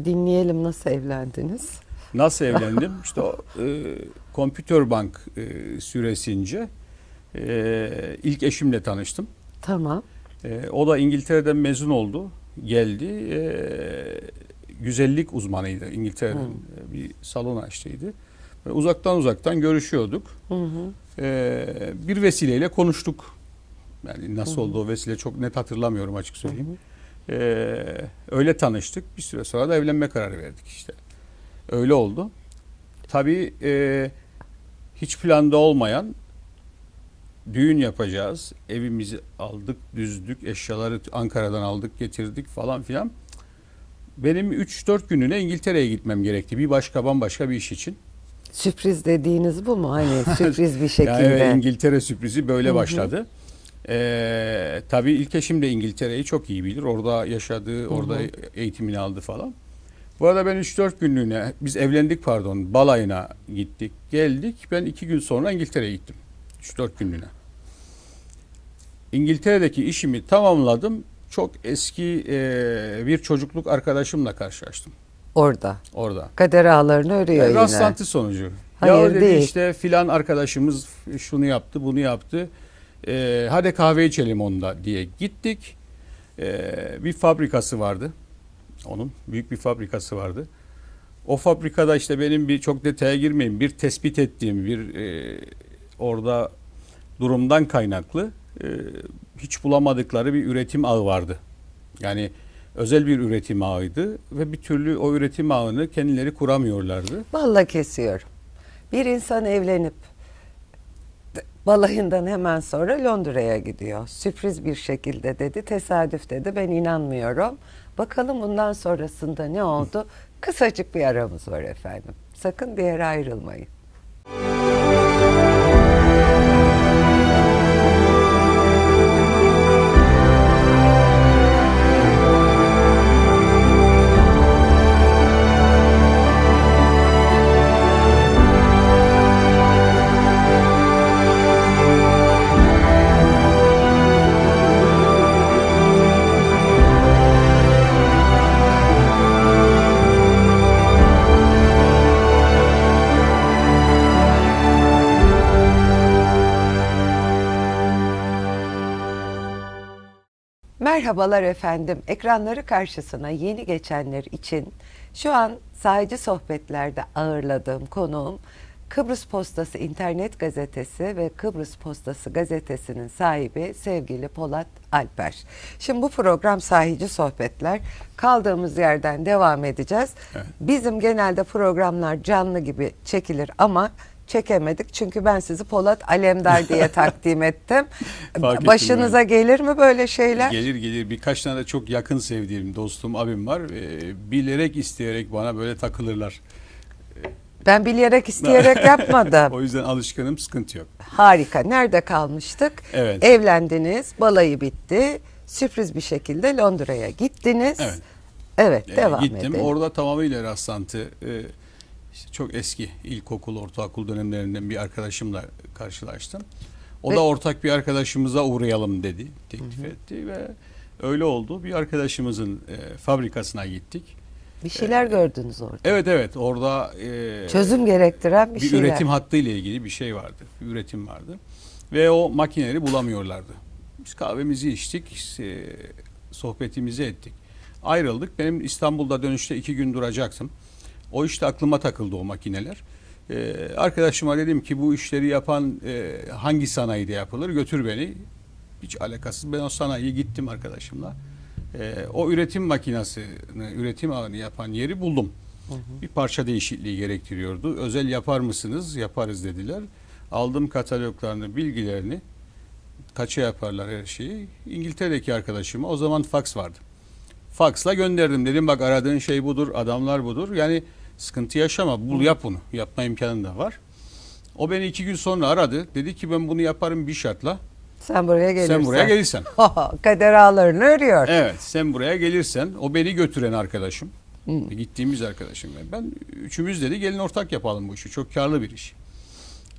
dinleyelim nasıl evlendiniz? Nasıl evlendim? *laughs* İşte o e, Computer Bank e, süresince e, ilk eşimle tanıştım. Tamam. E, o da İngiltere'den mezun oldu. Geldi. E, güzellik uzmanıydı İngiltere'den. Hmm. Bir salon açtıydı. Ve uzaktan uzaktan görüşüyorduk. Hı hı. E, bir vesileyle konuştuk. Yani nasıl hı hı. oldu o vesile çok net hatırlamıyorum açık söyleyeyim. Hı hı. Ee, öyle tanıştık. Bir süre sonra da evlenme kararı verdik işte. Öyle oldu. Tabii e, hiç planda olmayan düğün yapacağız. Evimizi aldık, düzdük, eşyaları Ankara'dan aldık, getirdik falan filan. Benim 3-4 günlüğüne İngiltere'ye gitmem gerekti. Bir başka bambaşka bir iş için. Sürpriz dediğiniz bu mu? Hani *laughs* sürpriz bir şekilde. yani evet, İngiltere sürprizi böyle başladı. Hı Ee, tabii ilk eşim de İngiltere'yi çok iyi bilir. Orada yaşadı, orada hı hı. eğitimini aldı falan. Bu arada ben 3-4 günlüğüne, biz evlendik pardon, balayına gittik, geldik. Ben 2 gün sonra İngiltere'ye gittim. 3-4 günlüğüne. İngiltere'deki işimi tamamladım. Çok eski e, bir çocukluk arkadaşımla karşılaştım. Orada. Orada. Kader ağlarını örüyor e, yani, Rastlantı sonucu. Hayır ya dedi değil. işte filan arkadaşımız şunu yaptı bunu yaptı. E, hadi kahve içelim onda diye gittik. E, bir fabrikası vardı. Onun büyük bir fabrikası vardı. O fabrikada işte benim bir çok detaya girmeyeyim bir tespit ettiğim bir e, orada durumdan kaynaklı e, hiç bulamadıkları bir üretim ağı vardı. Yani özel bir üretim ağıydı ve bir türlü o üretim ağını kendileri kuramıyorlardı. Balla kesiyorum. Bir insan evlenip balayından hemen sonra Londra'ya gidiyor. Sürpriz bir şekilde dedi, tesadüf dedi. Ben inanmıyorum. Bakalım bundan sonrasında ne oldu? Kısacık bir aramız var efendim. Sakın bir yere ayrılmayın. Müzik Merhabalar efendim. Ekranları karşısına yeni geçenler için şu an sahici sohbetlerde ağırladığım konuğum Kıbrıs Postası İnternet Gazetesi ve Kıbrıs Postası Gazetesi'nin sahibi sevgili Polat Alper. Şimdi bu program sahici sohbetler. Kaldığımız yerden devam edeceğiz. Evet. Bizim genelde programlar canlı gibi çekilir ama çekemedik. Çünkü ben sizi Polat Alemdar diye *laughs* takdim ettim. Fark Başınıza ettim gelir mi böyle şeyler? Gelir gelir. Birkaç tane de çok yakın sevdiğim dostum, abim var. Ee, bilerek isteyerek bana böyle takılırlar. Ben bilerek isteyerek *laughs* yapmadım. o yüzden alışkanım sıkıntı yok. Harika. Nerede kalmıştık? Evet. Evlendiniz, balayı bitti. Sürpriz bir şekilde Londra'ya gittiniz. Evet. Evet, ee, devam ee, gittim. edelim. Orada tamamıyla rastlantı. Ee, işte çok eski ilkokul, ortaokul dönemlerinden bir arkadaşımla karşılaştım. O ve... da ortak bir arkadaşımıza uğrayalım dedi, teklif hı hı. etti ve öyle oldu. Bir arkadaşımızın e, fabrikasına gittik. Bir şeyler ee, gördünüz orada. Evet evet orada e, çözüm gerektiren bir, bir şeyler. üretim hattı ile ilgili bir şey vardı. Bir üretim vardı. Ve o makineleri bulamıyorlardı. Biz kahvemizi içtik, işte, sohbetimizi ettik. Ayrıldık. Benim İstanbul'da dönüşte iki gün duracaktım. O işte aklıma takıldı o makineler. Ee, arkadaşıma dedim ki bu işleri yapan e, hangi sanayide yapılır götür beni. Hiç alakasız ben o sanayiye gittim arkadaşımla. Ee, o üretim makinasını, üretim ağını yapan yeri buldum. Hı hı. Bir parça değişikliği gerektiriyordu. Özel yapar mısınız? Yaparız dediler. Aldım kataloglarını, bilgilerini. Kaça yaparlar her şeyi? İngiltere'deki arkadaşıma o zaman fax vardı. Faksla gönderdim. Dedim bak aradığın şey budur, adamlar budur. Yani Sıkıntı yaşama. Bul yap bunu. Yapma imkanın da var. O beni iki gün sonra aradı. Dedi ki ben bunu yaparım bir şartla. Sen buraya gelirsen. Sen buraya gelirsen. *laughs* Kader ağlarını örüyor. Evet sen buraya gelirsen. O beni götüren arkadaşım. Hmm. Gittiğimiz arkadaşım. Ben üçümüz dedi gelin ortak yapalım bu işi. Çok karlı bir iş.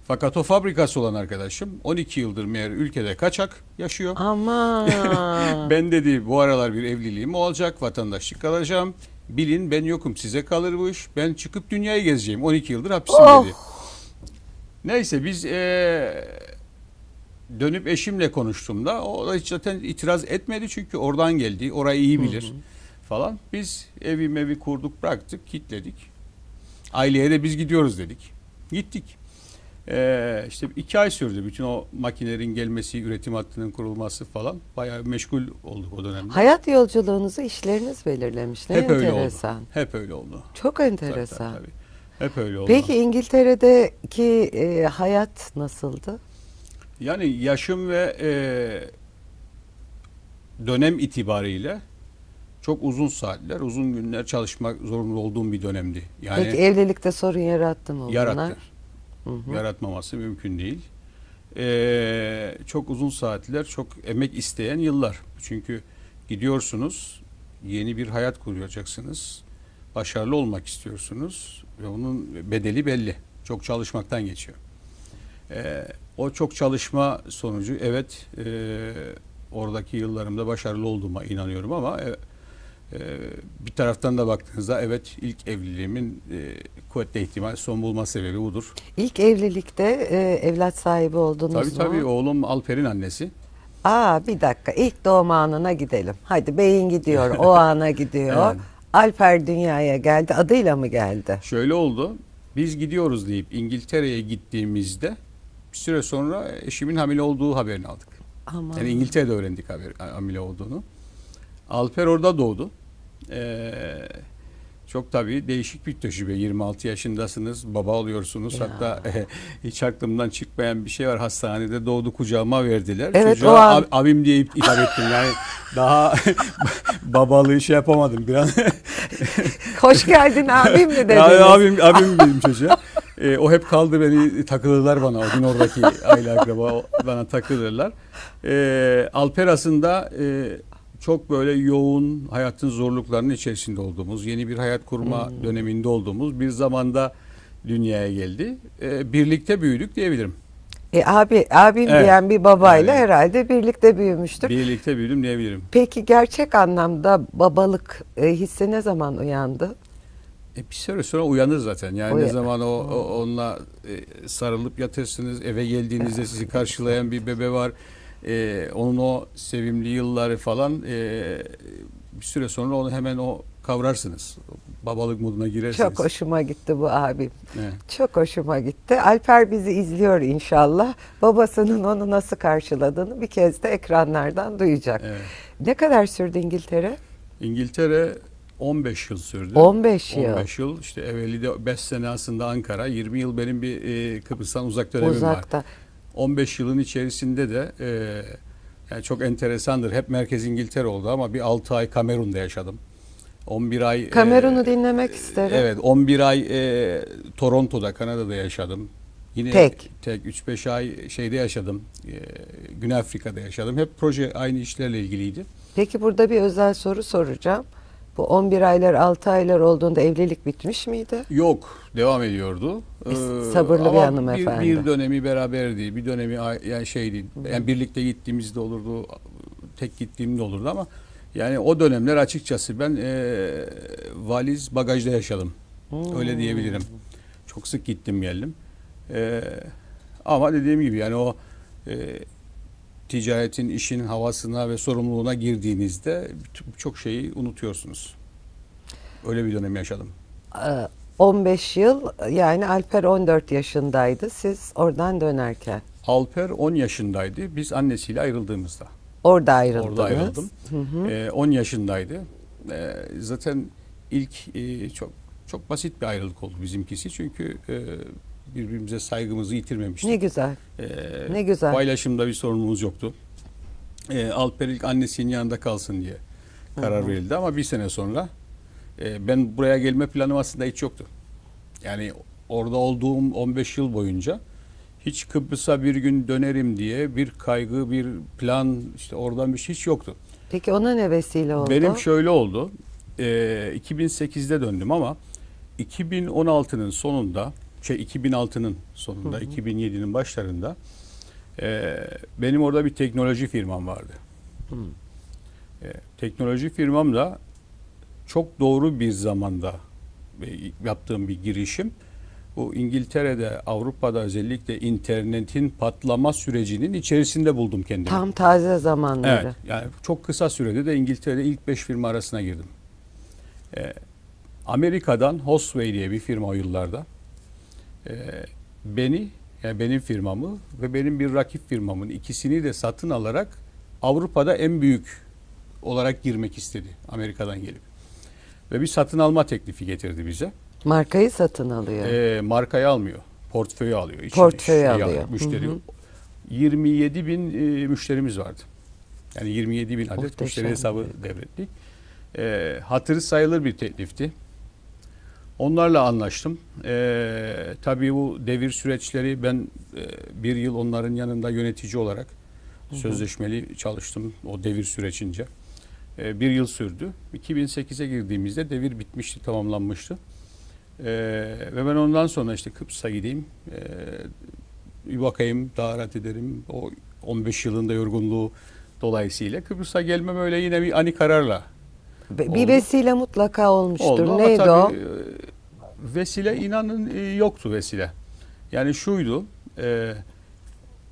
Fakat o fabrikası olan arkadaşım 12 yıldır meğer ülkede kaçak yaşıyor. Ama *laughs* ben dedi bu aralar bir evliliğim olacak, vatandaşlık alacağım. Bilin ben yokum size kalır bu iş. Ben çıkıp dünyayı gezeceğim. 12 yıldır hapisim oh. dedi. Neyse biz ee, dönüp eşimle konuştuğumda o da hiç zaten itiraz etmedi çünkü oradan geldi. Orayı iyi bilir hı hı. falan. Biz evi mevi kurduk bıraktık kilitledik. Aileye de biz gidiyoruz dedik. Gittik. Ee, işte iki ay sürdü bütün o makinelerin gelmesi, üretim hattının kurulması falan. Bayağı meşgul olduk o dönemde. Hayat yolculuğunuzu işleriniz belirlemiş. Ne Hep enteresan. Öyle oldu. Hep öyle oldu. Çok enteresan. Tabii, tabii. Hep öyle oldu. Peki İngiltere'deki e, hayat nasıldı? Yani yaşım ve e, dönem itibariyle çok uzun saatler, uzun günler çalışmak zorunlu olduğum bir dönemdi. Yani Peki evlilikte sorun yarattı mı yarattı. bunlar? hı yaratmaması mümkün değil. Ee, çok uzun saatler, çok emek isteyen yıllar. Çünkü gidiyorsunuz, yeni bir hayat kuracaksınız, başarılı olmak istiyorsunuz ve onun bedeli belli. Çok çalışmaktan geçiyor. Ee, o çok çalışma sonucu evet e, oradaki yıllarımda başarılı olduğuma inanıyorum ama... E, ee, bir taraftan da baktığınızda evet ilk evliliğimin e, kuvvetli ihtimal son bulma sebebi budur. İlk evlilikte e, evlat sahibi oldunuz tabii, mu? Tabii tabii oğlum Alper'in annesi. Aa bir dakika ilk doğum anına gidelim. Hadi beyin gidiyor o *laughs* ana gidiyor. evet. Alper dünyaya geldi adıyla mı geldi? Şöyle oldu biz gidiyoruz deyip İngiltere'ye gittiğimizde bir süre sonra eşimin hamile olduğu haberini aldık. Aman. Yani İngiltere'de öğrendik haber, hamile olduğunu. Alper orada doğdu. Ee, çok tabii değişik bir tecrübe. 26 yaşındasınız, baba oluyorsunuz. Ya. Hatta e, *laughs* hiç aklımdan çıkmayan bir şey var. Hastanede doğdu kucağıma verdiler. Evet, Çocuğa an... ab, abim diye hitap ettim. Yani daha *laughs* babalığı şey yapamadım bir an. *laughs* Hoş geldin abim mi dediniz? Yani abim, abim dedim çocuğa. E, o hep kaldı beni takılırlar bana. O gün oradaki aile akraba bana takılırlar. Ee, e, Alperas'ında e, çok böyle yoğun hayatın zorluklarının içerisinde olduğumuz, yeni bir hayat kurma hmm. döneminde olduğumuz bir zamanda dünyaya geldi. E, birlikte büyüdük diyebilirim. E, abi abim evet. diyen bir babayla evet. herhalde birlikte büyümüştür. Birlikte büyüdüm diyebilirim. Peki gerçek anlamda babalık e, hissi ne zaman uyandı? E, bir süre sonra uyanır zaten. Yani Uyan. ne zaman o, o hmm. onunla e, sarılıp yatırsınız, eve geldiğinizde sizi karşılayan bir bebe var e, onun o sevimli yılları falan e, bir süre sonra onu hemen o kavrarsınız. Babalık moduna girersiniz. Çok hoşuma gitti bu abim. Evet. Çok hoşuma gitti. Alper bizi izliyor inşallah. Babasının onu nasıl karşıladığını bir kez de ekranlardan duyacak. Evet. Ne kadar sürdü İngiltere? İngiltere 15 yıl sürdü. 15 yıl. 15 yıl. İşte evveli de 5 sene aslında Ankara, 20 yıl benim bir e, Kıbrıs'tan uzak dönemim Uzakta. var. 15 yılın içerisinde de e, yani çok enteresandır. Hep merkez İngiltere oldu ama bir 6 ay Kamerun'da yaşadım. 11 ay e, Kamerun'u e, dinlemek isterim. Evet, 11 ay e, Toronto'da, Kanada'da yaşadım. Yine tek tek 3-5 ay şeyde yaşadım. E, Güney Afrika'da yaşadım. Hep proje aynı işlerle ilgiliydi. Peki burada bir özel soru soracağım. Bu 11 aylar 6 aylar olduğunda evlilik bitmiş miydi? Yok devam ediyordu. Ee, Sabırlı ama bir hanımefendi. Bir, bir dönemi beraberdi bir dönemi yani şeydi yani birlikte gittiğimizde olurdu tek gittiğimde olurdu ama yani o dönemler açıkçası ben e, valiz bagajda yaşadım. Hmm. Öyle diyebilirim. Çok sık gittim geldim. E, ama dediğim gibi yani o e, ticaretin, işin havasına ve sorumluluğuna girdiğinizde çok şeyi unutuyorsunuz. Öyle bir dönem yaşadım. 15 ee, yıl yani Alper 14 yaşındaydı siz oradan dönerken. Alper 10 yaşındaydı biz annesiyle ayrıldığımızda. Orada ayrıldınız. Orada ayrıldım. Hı hı. E, ee, 10 yaşındaydı. E, zaten ilk e, çok çok basit bir ayrılık oldu bizimkisi çünkü e, birbirimize saygımızı yitirmemiştik. Ne güzel. Ee, ne güzel. Paylaşımda bir sorunumuz yoktu. Ee, Alper ilk annesinin yanında kalsın diye karar Hı-hı. verildi ama bir sene sonra e, ben buraya gelme planım aslında hiç yoktu. Yani orada olduğum 15 yıl boyunca hiç Kıbrıs'a bir gün dönerim diye bir kaygı, bir plan işte oradan bir şey hiç yoktu. Peki ona ne vesile oldu? Benim şöyle oldu. E, ee, 2008'de döndüm ama 2016'nın sonunda şey 2006'nın sonunda, 2007'nin başlarında e, benim orada bir teknoloji firmam vardı. E, teknoloji firmam da çok doğru bir zamanda e, yaptığım bir girişim. Bu İngiltere'de, Avrupa'da özellikle internetin patlama sürecinin içerisinde buldum kendimi. Tam taze zamanları. Evet, yani çok kısa sürede de İngiltere'de ilk beş firma arasına girdim. E, Amerika'dan Hosway diye bir firma o yıllarda e, beni yani benim firmamı ve benim bir rakip firmamın ikisini de satın alarak Avrupa'da en büyük olarak girmek istedi Amerika'dan gelip. Ve bir satın alma teklifi getirdi bize. Markayı satın alıyor. E, markayı almıyor. Portföyü alıyor. İçini, portföyü alıyor. alıyor. Müşteri. Hı hı. 27 bin e, müşterimiz vardı. Yani 27 bin adet Muhteşem. müşteri hesabı devrettik. E, hatırı sayılır bir teklifti. Onlarla anlaştım. Ee, tabii bu devir süreçleri ben e, bir yıl onların yanında yönetici olarak sözleşmeli çalıştım o devir sürecince. Ee, bir yıl sürdü. 2008'e girdiğimizde devir bitmişti, tamamlanmıştı. Ee, ve ben ondan sonra işte Kıbrıs'a gideyim, ee, bir bakayım, daha rahat ederim. O 15 yılında yorgunluğu dolayısıyla Kıbrıs'a gelmem öyle yine bir ani kararla bir vesile mutlaka olmuştur. Oldu Neydi tabii, o? E, vesile inanın e, yoktu vesile. Yani şuydu. E,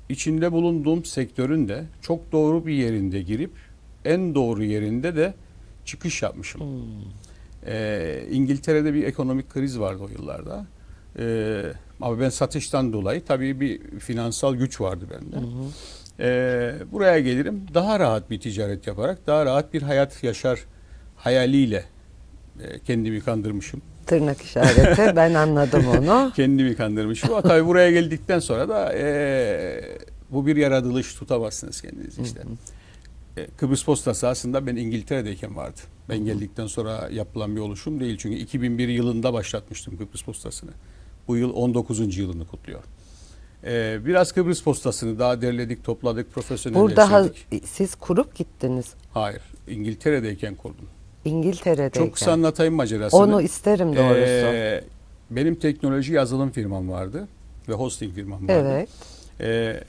içinde bulunduğum sektörün de çok doğru bir yerinde girip en doğru yerinde de çıkış yapmışım. Hmm. E, İngiltere'de bir ekonomik kriz vardı o yıllarda. E, ama ben satıştan dolayı tabii bir finansal güç vardı bende. Hı E, buraya gelirim daha rahat bir ticaret yaparak daha rahat bir hayat yaşar hayaliyle e, kendimi kandırmışım. Tırnak işareti *laughs* ben anladım onu. kendimi kandırmışım. Ama tabii buraya geldikten sonra da e, bu bir yaratılış tutamazsınız kendinizi işte. E, Kıbrıs Postası aslında ben İngiltere'deyken vardı. Ben geldikten sonra yapılan bir oluşum değil. Çünkü 2001 yılında başlatmıştım Kıbrıs Postası'nı. Bu yıl 19. yılını kutluyor. Ee, biraz Kıbrıs postasını daha derledik, topladık, profesyonelleştirdik. Burada siz kurup gittiniz. Hayır, İngiltere'deyken kurdum. İngiltere'deyken. Çok kısa anlatayım macerasını. Onu isterim doğrusu. Ee, benim teknoloji yazılım firmam vardı ve hosting firmam vardı. Evet. Ee,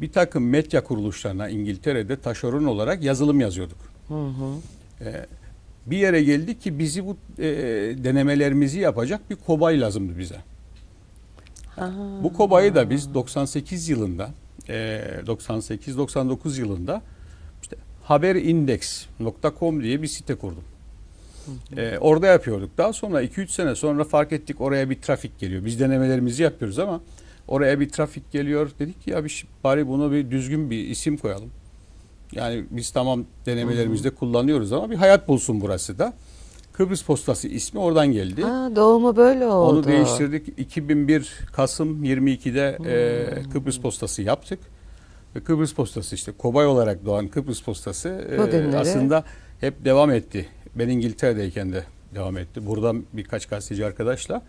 bir takım medya kuruluşlarına İngiltere'de taşeron olarak yazılım yazıyorduk. Hı hı. Ee, bir yere geldik ki bizi bu e, denemelerimizi yapacak bir kobay lazımdı bize. Aha. Bu kobayı da biz 98 yılında, e, 98-99 yılında haberindex.com diye bir site kurdum. Ee, orada yapıyorduk. Daha sonra 2-3 sene sonra fark ettik oraya bir trafik geliyor. Biz denemelerimizi yapıyoruz ama oraya bir trafik geliyor. Dedik ki ya bir, şey, bari bunu bir düzgün bir isim koyalım. Yani biz tamam denemelerimizde kullanıyoruz ama bir hayat bulsun burası da. Kıbrıs Postası ismi oradan geldi. Ha, doğumu böyle oldu. Onu değiştirdik. 2001 Kasım 22'de e, Kıbrıs Postası yaptık. Kıbrıs postası işte kobay olarak doğan Kıbrıs postası Bugünleri... E, aslında hep devam etti. Ben İngiltere'deyken de devam etti. Buradan birkaç gazeteci arkadaşla.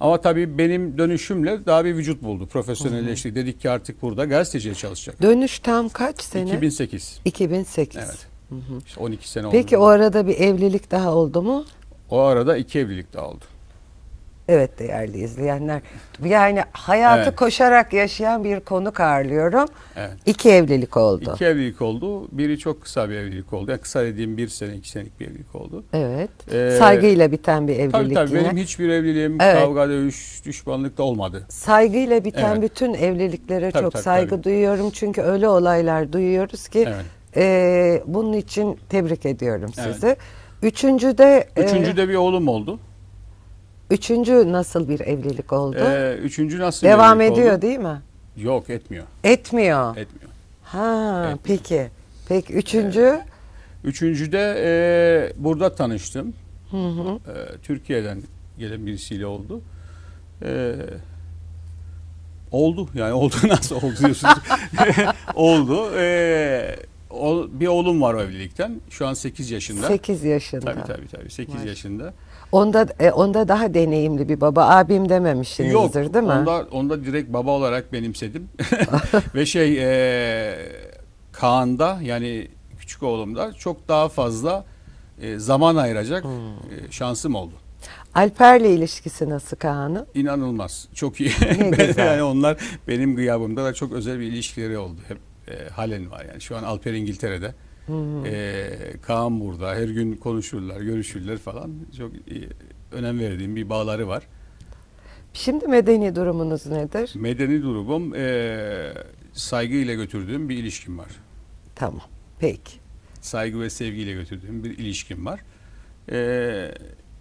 Ama tabii benim dönüşümle daha bir vücut buldu. Profesyonelleşti. Dedik ki artık burada gazeteciye çalışacak. Dönüş tam kaç sene? 2008. 2008. Evet. Hı hı. İşte 12 sene Peki, oldu. Peki o arada bir evlilik daha oldu mu? O arada iki evlilik daha oldu. Evet değerli izleyenler. Yani hayatı evet. koşarak yaşayan bir konuk ağırlıyorum. Evet. İki evlilik oldu. İki evlilik oldu. Biri çok kısa bir evlilik oldu. Yani kısa dediğim bir sene, iki senelik bir evlilik oldu. Evet. Ee, Saygıyla biten bir evlilik. Tabii tabii yine. benim hiçbir evliliğim evet. kavga, dövüş, düşmanlıkta olmadı. Saygıyla biten evet. bütün evliliklere tabii, çok tabii, saygı tabii. duyuyorum. Çünkü öyle olaylar duyuyoruz ki evet. e, bunun için tebrik ediyorum sizi. Evet. Üçüncüde... Üçüncüde e, bir oğlum oldu. Üçüncü nasıl bir evlilik oldu? Ee, üçüncü nasıl Devam bir evlilik ediyor oldu? değil mi? Yok etmiyor. Etmiyor. Etmiyor. Ha etmiyor. peki. Peki üçüncü? Ee, üçüncüde e, burada tanıştım. Hı hı. E, Türkiye'den gelen birisiyle oldu. E, oldu yani oldu *laughs* nasıl oldu diyorsunuz. *laughs* oldu. E, o, bir oğlum var o evlilikten. Şu an 8 yaşında. 8 yaşında. Tabii tabii tabii 8 yaşında. Onda e, onda daha deneyimli bir baba. Abim dememişsinizdir değil mi? Onda, onda direkt baba olarak benimsedim. *laughs* Ve şey e, Kaan'da yani küçük oğlumda çok daha fazla e, zaman ayıracak hmm. e, şansım oldu. Alper'le ilişkisi nasıl Kaan'ın? İnanılmaz. Çok iyi. *laughs* yani onlar benim gıyabımda da çok özel bir ilişkileri oldu. Hep e, halen var yani. Şu an Alper İngiltere'de. Hı. Hmm. Ee, Kaan burada. Her gün konuşurlar, görüşürler falan. Çok iyi, önem verdiğim bir bağları var. Şimdi medeni durumunuz nedir? Medeni durumum e, saygıyla götürdüğüm bir ilişkim var. Tamam. Peki. Saygı ve sevgiyle götürdüğüm bir ilişkim var. E,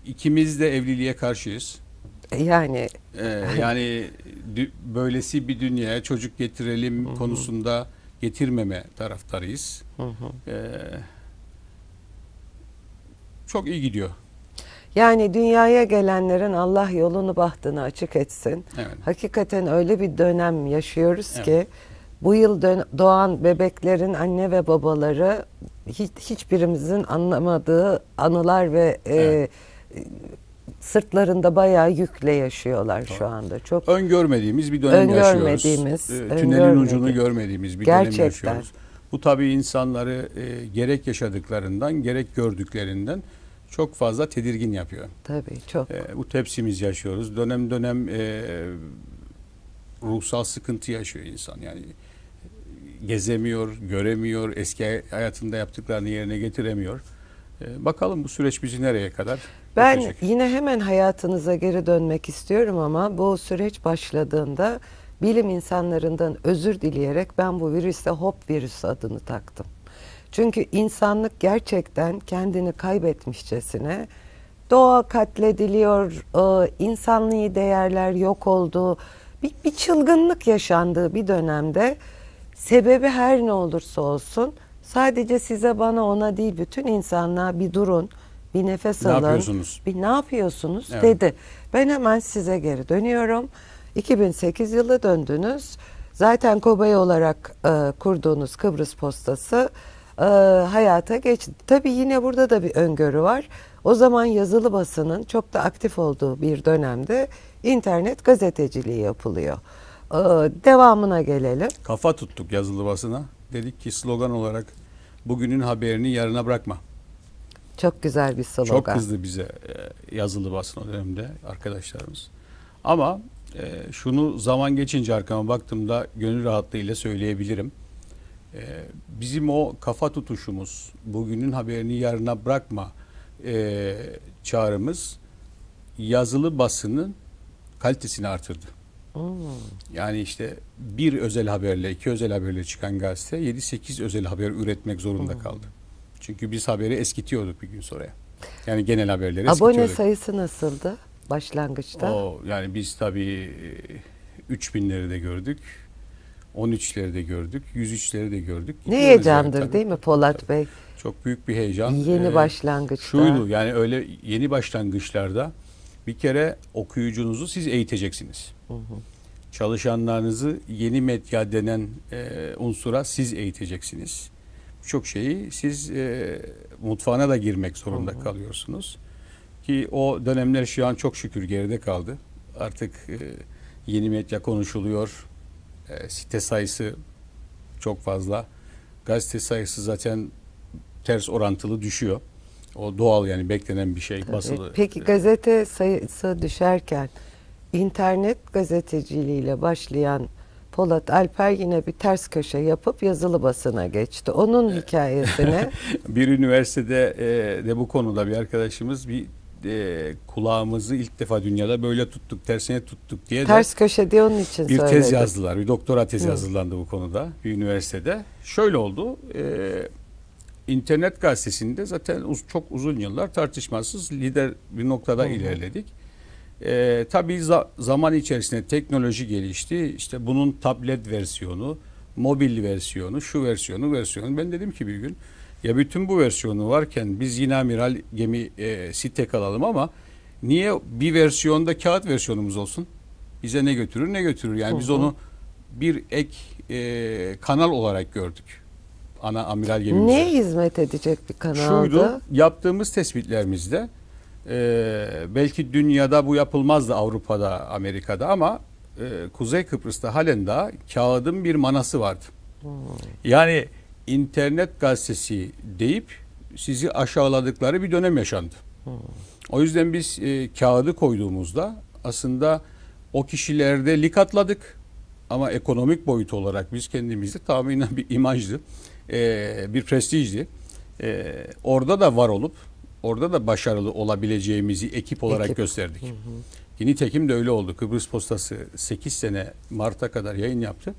ikimiz de evliliğe karşıyız. Yani e, yani ee, böylesi bir dünyaya çocuk getirelim Hı-hı. konusunda getirmeme taraftarıyız. Ee, çok iyi gidiyor. Yani dünyaya gelenlerin Allah yolunu bahtını açık etsin. Evet. Hakikaten öyle bir dönem yaşıyoruz evet. ki bu yıl doğan bebeklerin anne ve babaları hiç hiçbirimizin anlamadığı anılar ve e, evet. e, sırtlarında bayağı yükle yaşıyorlar Doğru. şu anda. Çok Ön ee, görmediğimiz bir dönem öngörmediğimiz, yaşıyoruz. Öngörmediğimiz, tünelin ucunu görmediğimiz bir Gerçekten. dönem yaşıyoruz. Bu tabii insanları e, gerek yaşadıklarından gerek gördüklerinden çok fazla tedirgin yapıyor. Tabii çok. E, bu tepsimiz yaşıyoruz. Dönem dönem e, ruhsal sıkıntı yaşıyor insan. Yani e, gezemiyor, göremiyor, eski hayatında yaptıklarını yerine getiremiyor. E, bakalım bu süreç bizi nereye kadar Ben götürecek? yine hemen hayatınıza geri dönmek istiyorum ama bu süreç başladığında bilim insanlarından özür dileyerek ben bu virüse hop virüsü adını taktım. Çünkü insanlık gerçekten kendini kaybetmişçesine doğa katlediliyor, e, insanlığı değerler yok oldu, bir, bir çılgınlık yaşandığı bir dönemde sebebi her ne olursa olsun sadece size bana ona değil bütün insanlığa bir durun, bir nefes ne alın, yapıyorsunuz? bir ne yapıyorsunuz evet. dedi. Ben hemen size geri dönüyorum. 2008 yılı döndünüz. Zaten Kobay olarak e, kurduğunuz Kıbrıs postası e, hayata geçti. Tabii yine burada da bir öngörü var. O zaman yazılı basının çok da aktif olduğu bir dönemde internet gazeteciliği yapılıyor. Ee, devamına gelelim. Kafa tuttuk yazılı basına. Dedik ki slogan olarak bugünün haberini yarına bırakma. Çok güzel bir slogan. Çok kızdı bize e, yazılı basın o dönemde arkadaşlarımız. Ama e, şunu zaman geçince arkama baktığımda gönül rahatlığıyla söyleyebilirim. E, bizim o kafa tutuşumuz, bugünün haberini yarına bırakma e, çağrımız yazılı basının kalitesini artırdı. Yani işte bir özel haberle, iki özel haberle çıkan gazete 7-8 özel haber üretmek zorunda kaldı. Çünkü biz haberi eskitiyorduk bir gün sonraya. Yani genel haberleri eskitiyorduk. Abone sayısı nasıldı? başlangıçta? O, yani biz tabii 3000'leri e, de gördük. 13'leri de gördük, 103'leri de gördük. Ne heyecandır değil mi Polat tabii. Bey? Çok büyük bir heyecan. Yeni ee, başlangıçta. Şuydu yani öyle yeni başlangıçlarda bir kere okuyucunuzu siz eğiteceksiniz. Hı hı. Çalışanlarınızı yeni medya denen e, unsura siz eğiteceksiniz. Birçok şeyi siz e, mutfağına da girmek zorunda hı hı. kalıyorsunuz. Ki o dönemler şu an çok şükür geride kaldı. Artık e, yeni medya konuşuluyor. E, site sayısı çok fazla. Gazete sayısı zaten ters orantılı düşüyor. O doğal yani beklenen bir şey e, basılı. Peki gazete sayısı düşerken internet gazeteciliğiyle başlayan Polat Alper yine bir ters köşe yapıp yazılı basına geçti. Onun hikayesini. *laughs* bir üniversitede e, de bu konuda bir arkadaşımız bir e, kulağımızı ilk defa dünyada böyle tuttuk, tersine tuttuk diye Ters köşe diye onun için bir söyledim. tez yazdılar. Bir doktora tezi Hı. hazırlandı bu konuda bir üniversitede. Şöyle oldu. E, internet gazetesinde zaten uz, çok uzun yıllar tartışmasız lider bir noktada Hı. ilerledik. E, tabii za, zaman içerisinde teknoloji gelişti. işte bunun tablet versiyonu, mobil versiyonu, şu versiyonu, versiyonu. Ben dedim ki bir gün ya bütün bu versiyonu varken biz yine amiral gemi e, site kalalım ama niye bir versiyonda kağıt versiyonumuz olsun? Bize ne götürür ne götürür. Yani biz onu bir ek e, kanal olarak gördük. Ana amiral gemimize. Ne hizmet edecek bir kanaldı? Şuydu yaptığımız tespitlerimizde e, belki dünyada bu yapılmazdı Avrupa'da Amerika'da ama e, Kuzey Kıbrıs'ta halen daha kağıdın bir manası vardı. Hmm. Yani internet gazetesi deyip sizi aşağıladıkları bir dönem yaşandı. Hmm. O yüzden biz e, kağıdı koyduğumuzda aslında o kişilerde lik atladık ama ekonomik boyut olarak biz kendimizi tahminen bir imajdı, e, bir prestijdi. E, orada da var olup orada da başarılı olabileceğimizi ekip olarak ekip. gösterdik. Hı hı. Nitekim de öyle oldu. Kıbrıs Postası 8 sene Mart'a kadar yayın yaptı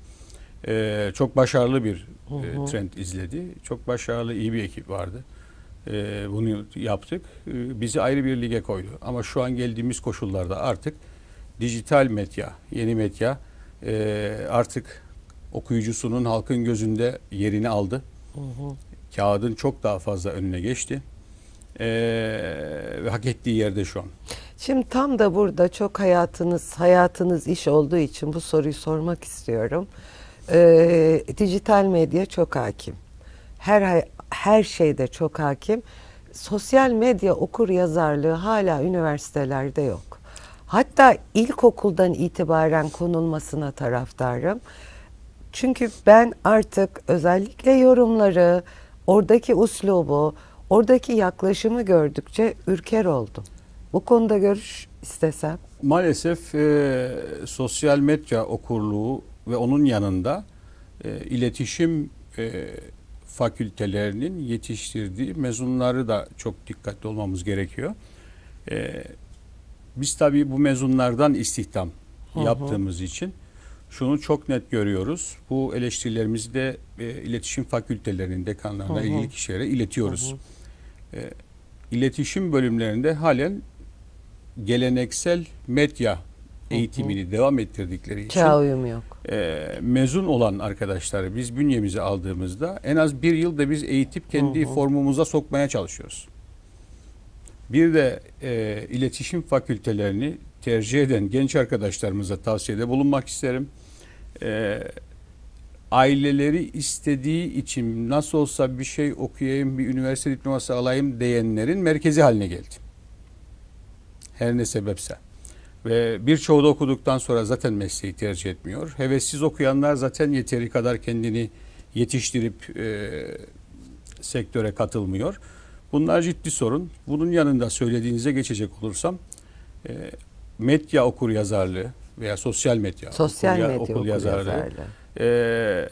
e, çok başarılı bir E, trend izledi. Çok başarılı iyi bir ekip vardı. E, bunu yaptık. E, bizi ayrı bir lige koydu. Ama şu an geldiğimiz koşullarda artık dijital medya, yeni medya e, artık okuyucusunun halkın gözünde yerini aldı. Hı hı. Kağıdın çok daha fazla önüne geçti. E, ve hak ettiği yerde şu an. Şimdi tam da burada çok hayatınız, hayatınız iş olduğu için bu soruyu sormak istiyorum e, dijital medya çok hakim. Her her şeyde çok hakim. Sosyal medya okur yazarlığı hala üniversitelerde yok. Hatta ilkokuldan itibaren konulmasına taraftarım. Çünkü ben artık özellikle yorumları, oradaki uslubu, oradaki yaklaşımı gördükçe ürker oldum. Bu konuda görüş istesem. Maalesef e, sosyal medya okurluğu ve onun yanında e, iletişim e, fakültelerinin yetiştirdiği mezunları da çok dikkatli olmamız gerekiyor. E, biz tabii bu mezunlardan istihdam hı yaptığımız için şunu çok net görüyoruz. Bu eleştirilerimizi de e, iletişim fakültelerinin dekanlarına, ilgili kişilere iletiyoruz. Hı E, iletişim bölümlerinde halen geleneksel medya eğitimini devam ettirdikleri için Çağ uyumu yok. E, mezun olan arkadaşları biz bünyemize aldığımızda en az bir yılda biz eğitip kendi Hı-hı. formumuza sokmaya çalışıyoruz. Bir de e, iletişim fakültelerini tercih eden genç arkadaşlarımıza tavsiyede bulunmak isterim. E, aileleri istediği için nasıl olsa bir şey okuyayım, bir üniversite diploması alayım diyenlerin merkezi haline geldi. Her ne sebepse. Ve birçoğu da okuduktan sonra zaten mesleği tercih etmiyor. Hevessiz okuyanlar zaten yeteri kadar kendini yetiştirip e, sektöre katılmıyor. Bunlar ciddi sorun. Bunun yanında söylediğinize geçecek olursam e, medya okur yazarlığı veya sosyal medya sosyal okur, medya okul, okul yazarlığı, yazarlığı. E,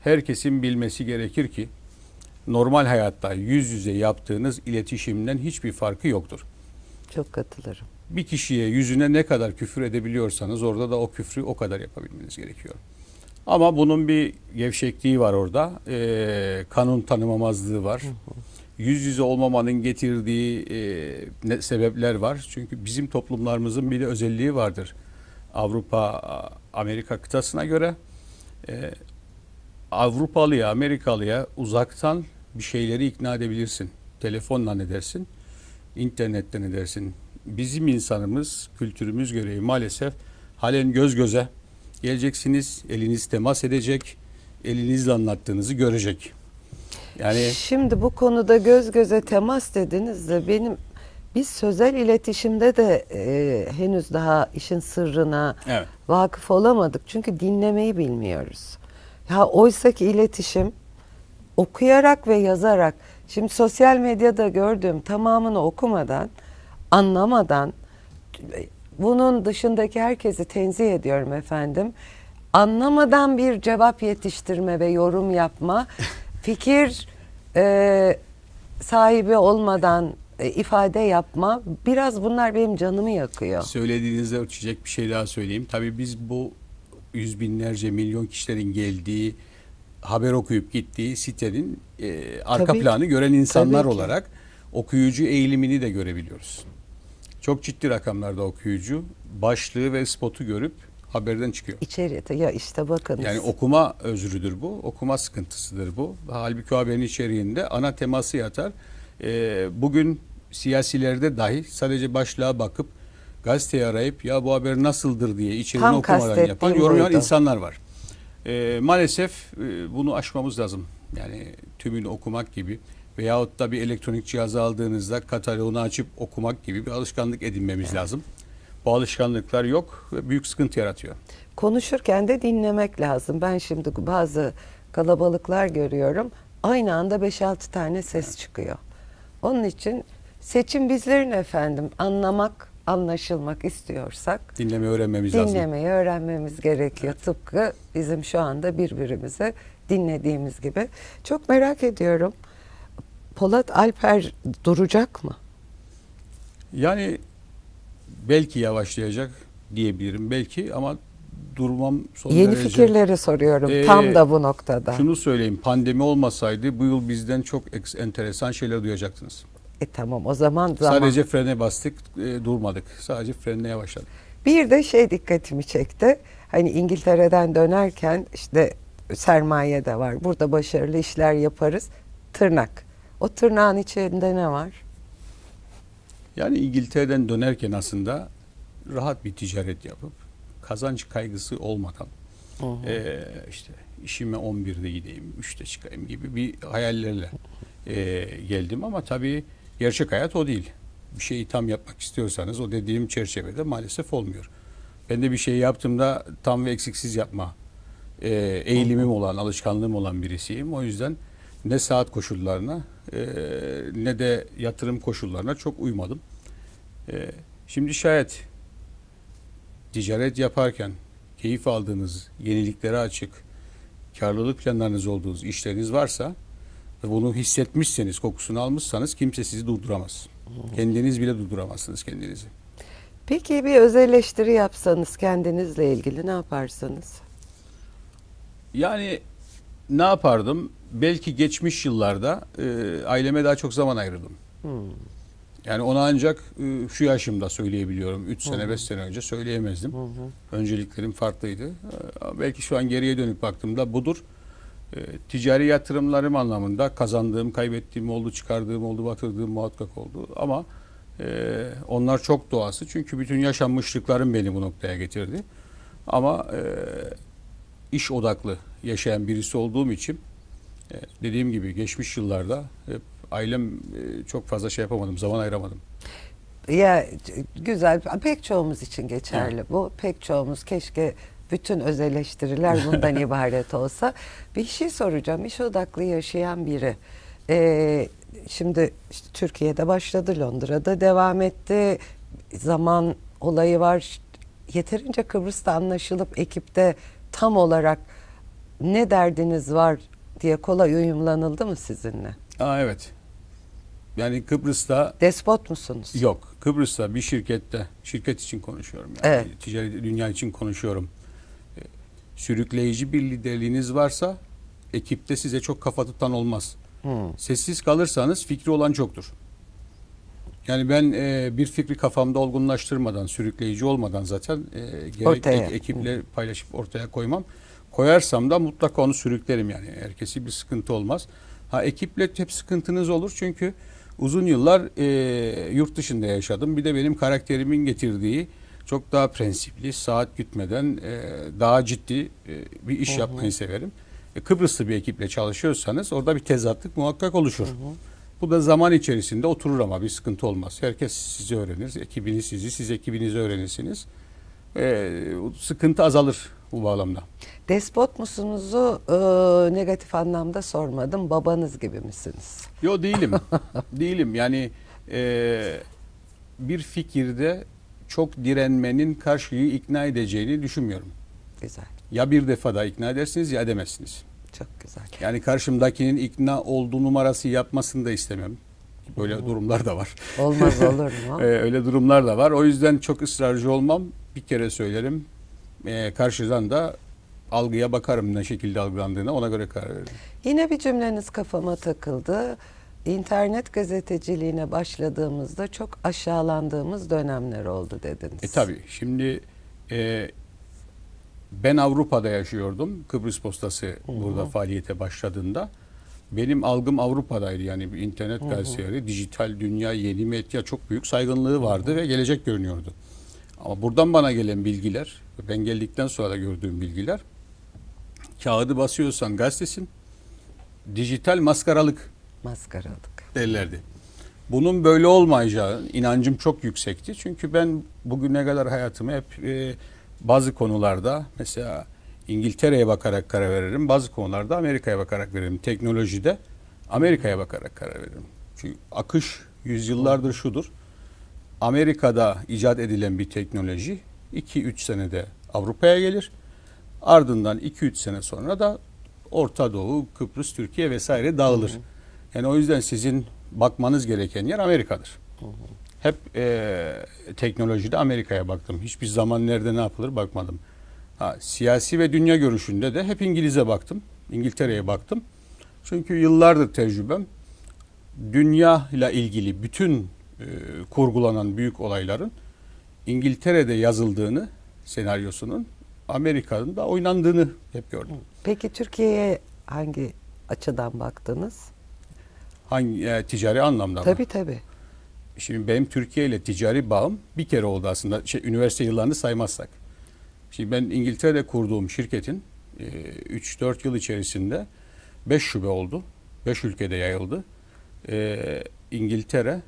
herkesin bilmesi gerekir ki normal hayatta yüz yüze yaptığınız iletişimden hiçbir farkı yoktur. Çok katılırım bir kişiye yüzüne ne kadar küfür edebiliyorsanız orada da o küfrü o kadar yapabilmeniz gerekiyor. Ama bunun bir gevşekliği var orada. E, kanun tanımamazlığı var. Yüz yüze olmamanın getirdiği e, sebepler var. Çünkü bizim toplumlarımızın bir de özelliği vardır. Avrupa, Amerika kıtasına göre e, Avrupalıya, Amerikalıya uzaktan bir şeyleri ikna edebilirsin. Telefonla ne dersin? internetten ne dersin? bizim insanımız, kültürümüz gereği maalesef halen göz göze geleceksiniz, eliniz temas edecek, elinizle anlattığınızı görecek. Yani Şimdi bu konuda göz göze temas dediniz de benim biz sözel iletişimde de e, henüz daha işin sırrına evet. vakıf olamadık. Çünkü dinlemeyi bilmiyoruz. Ya oysa ki iletişim okuyarak ve yazarak. Şimdi sosyal medyada gördüğüm tamamını okumadan anlamadan bunun dışındaki herkesi tenzih ediyorum efendim. Anlamadan bir cevap yetiştirme ve yorum yapma, *laughs* fikir e, sahibi olmadan e, ifade yapma biraz bunlar benim canımı yakıyor. Söylediğinizde ölçecek bir şey daha söyleyeyim. Tabii biz bu yüz binlerce milyon kişilerin geldiği haber okuyup gittiği sitenin e, arka Tabii planı ki. gören insanlar Tabii olarak okuyucu eğilimini de görebiliyoruz. Çok ciddi rakamlarda okuyucu başlığı ve spotu görüp haberden çıkıyor. İçeride ya işte bakın. Yani okuma özrüdür bu, okuma sıkıntısıdır bu. Halbuki haberin içeriğinde ana teması yatar. Ee, bugün siyasilerde dahi sadece başlığa bakıp gazeteyi arayıp ya bu haber nasıldır diye içeriğini Tam okumadan yapan, yorumlayan insanlar var. Ee, maalesef e, bunu aşmamız lazım. Yani tümünü okumak gibi veyahut da bir elektronik cihazı aldığınızda kataloğunu açıp okumak gibi bir alışkanlık edinmemiz lazım. Bu alışkanlıklar yok ve büyük sıkıntı yaratıyor. Konuşurken de dinlemek lazım. Ben şimdi bazı kalabalıklar görüyorum. Aynı anda 5-6 tane ses evet. çıkıyor. Onun için seçim bizlerin efendim. Anlamak, anlaşılmak istiyorsak dinlemeyi öğrenmemiz dinlemeyi lazım. Dinlemeyi öğrenmemiz gerekiyor. Evet. Tıpkı bizim şu anda birbirimizi dinlediğimiz gibi. Çok merak ediyorum. Polat Alper duracak mı? Yani belki yavaşlayacak diyebilirim belki ama durmam son Yeni derece... fikirleri soruyorum ee, tam da bu noktada. Şunu söyleyeyim pandemi olmasaydı bu yıl bizden çok enteresan şeyler duyacaktınız. E tamam o zaman zaman. Sadece frene bastık e, durmadık sadece frenle yavaşladık. Bir de şey dikkatimi çekti hani İngiltere'den dönerken işte sermaye de var burada başarılı işler yaparız tırnak o tırnağın içinde ne var? Yani İngiltere'den dönerken aslında rahat bir ticaret yapıp kazanç kaygısı olmadan e, işte işime 11'de gideyim, 3'te çıkayım gibi bir hayallerle e, geldim ama tabii gerçek hayat o değil. Bir şeyi tam yapmak istiyorsanız o dediğim çerçevede maalesef olmuyor. Ben de bir şey yaptığımda tam ve eksiksiz yapma e, eğilimim olan, alışkanlığım olan birisiyim. O yüzden ne saat koşullarına e, ne de yatırım koşullarına çok uymadım. E, şimdi şayet ticaret yaparken keyif aldığınız, yeniliklere açık, karlılık planlarınız olduğunuz işleriniz varsa ve bunu hissetmişseniz, kokusunu almışsanız kimse sizi durduramaz. Hmm. Kendiniz bile durduramazsınız kendinizi. Peki bir öz eleştiri yapsanız kendinizle ilgili ne yaparsanız? Yani ne yapardım? belki geçmiş yıllarda e, aileme daha çok zaman ayırdım. Hmm. Yani ona ancak e, şu yaşımda söyleyebiliyorum. 3 sene 5 hmm. sene önce söyleyemezdim. Hı hmm. Önceliklerim farklıydı. E, belki şu an geriye dönüp baktığımda budur. E, ticari yatırımlarım anlamında kazandığım, kaybettiğim oldu, çıkardığım oldu, batırdığım muhakkak oldu. Ama e, onlar çok doğası. Çünkü bütün yaşanmışlıklarım beni bu noktaya getirdi. Ama e, iş odaklı yaşayan birisi olduğum için dediğim gibi geçmiş yıllarda hep ailem e, çok fazla şey yapamadım, zaman ayıramadım. Ya güzel. Pek çoğumuz için geçerli bu. Pek çoğumuz keşke bütün öz eleştiriler bundan *laughs* ibaret olsa. Bir şey soracağım. İş odaklı yaşayan biri. Ee, şimdi işte Türkiye'de başladı, Londra'da devam etti. Zaman olayı var. Yeterince Kıbrıs'ta anlaşılıp ekipte tam olarak ne derdiniz var diye kolay uyumlanıldı mı sizinle? Aa evet. Yani Kıbrıs'ta... Despot musunuz? Yok. Kıbrıs'ta bir şirkette, şirket için konuşuyorum. Yani evet. Ticari dünya için konuşuyorum. Ee, sürükleyici bir liderliğiniz varsa ekipte size çok kafa tutan olmaz. Hmm. Sessiz kalırsanız fikri olan çoktur. Yani ben e, bir fikri kafamda olgunlaştırmadan, sürükleyici olmadan zaten e, gerek ortaya. ekiple hmm. paylaşıp ortaya koymam koyarsam da mutlaka onu sürüklerim yani. Herkesi bir sıkıntı olmaz. Ha ekiple hep sıkıntınız olur çünkü uzun yıllar e, yurt dışında yaşadım. Bir de benim karakterimin getirdiği çok daha prensipli, saat gitmeden e, daha ciddi e, bir iş hı hı. yapmayı severim. E, Kıbrıslı bir ekiple çalışıyorsanız orada bir tezatlık muhakkak oluşur. Hı hı. Bu da zaman içerisinde oturur ama bir sıkıntı olmaz. Herkes sizi öğrenir, ekibiniz sizi, siz ekibinizi öğrenirsiniz. E, sıkıntı azalır bu bağlamda. Despot musunuzu e, negatif anlamda sormadım. Babanız gibi misiniz? Yo değilim. *laughs* değilim. Yani e, bir fikirde çok direnmenin karşıyı ikna edeceğini düşünmüyorum. Güzel. Ya bir defada ikna edersiniz ya edemezsiniz. Çok güzel. Yani karşımdakinin ikna olduğu numarası yapmasını da istemem. Böyle hmm. durumlar da var. Olmaz olur mu? ee, *laughs* öyle durumlar da var. O yüzden çok ısrarcı olmam. Bir kere söylerim e, karşıdan da algıya bakarım ne şekilde algılandığına ona göre karar veririm. Yine bir cümleniz kafama takıldı. İnternet gazeteciliğine başladığımızda çok aşağılandığımız dönemler oldu dediniz. E tabii. Şimdi e, ben Avrupa'da yaşıyordum. Kıbrıs Postası Hı-hı. burada faaliyete başladığında. Benim algım Avrupa'daydı yani bir internet gazeteleri, dijital dünya, yeni medya çok büyük saygınlığı vardı Hı-hı. ve gelecek görünüyordu. Ama buradan bana gelen bilgiler ben geldikten sonra gördüğüm bilgiler kağıdı basıyorsan gazetesin dijital maskaralık maskaralık derlerdi. Bunun böyle olmayacağı inancım çok yüksekti. Çünkü ben bugüne kadar hayatımı hep e, bazı konularda mesela İngiltere'ye bakarak karar veririm. Bazı konularda Amerika'ya bakarak veririm. Teknolojide Amerika'ya bakarak karar veririm. Çünkü akış yüzyıllardır şudur. Amerika'da icat edilen bir teknoloji 2-3 senede Avrupa'ya gelir. Ardından 2-3 sene sonra da Orta Doğu, Kıbrıs, Türkiye vesaire dağılır. Hı hı. Yani o yüzden sizin bakmanız gereken yer Amerika'dır. Hı hı. Hep e, teknolojide Amerika'ya baktım. Hiçbir zaman nerede ne yapılır bakmadım. Ha, siyasi ve dünya görüşünde de hep İngiliz'e baktım. İngiltere'ye baktım. Çünkü yıllardır tecrübem dünya ile ilgili bütün e, kurgulanan büyük olayların İngiltere'de yazıldığını senaryosunun Amerika'nın da oynandığını hep gördüm. Peki Türkiye'ye hangi açıdan baktınız? Hangi e, ticari anlamda tabii, mı? Tabii tabii. Şimdi benim Türkiye ile ticari bağım bir kere oldu aslında. Şey, üniversite yıllarını saymazsak. Şimdi ben İngiltere'de kurduğum şirketin e, 3-4 yıl içerisinde 5 şube oldu. 5 ülkede yayıldı. E, İngiltere,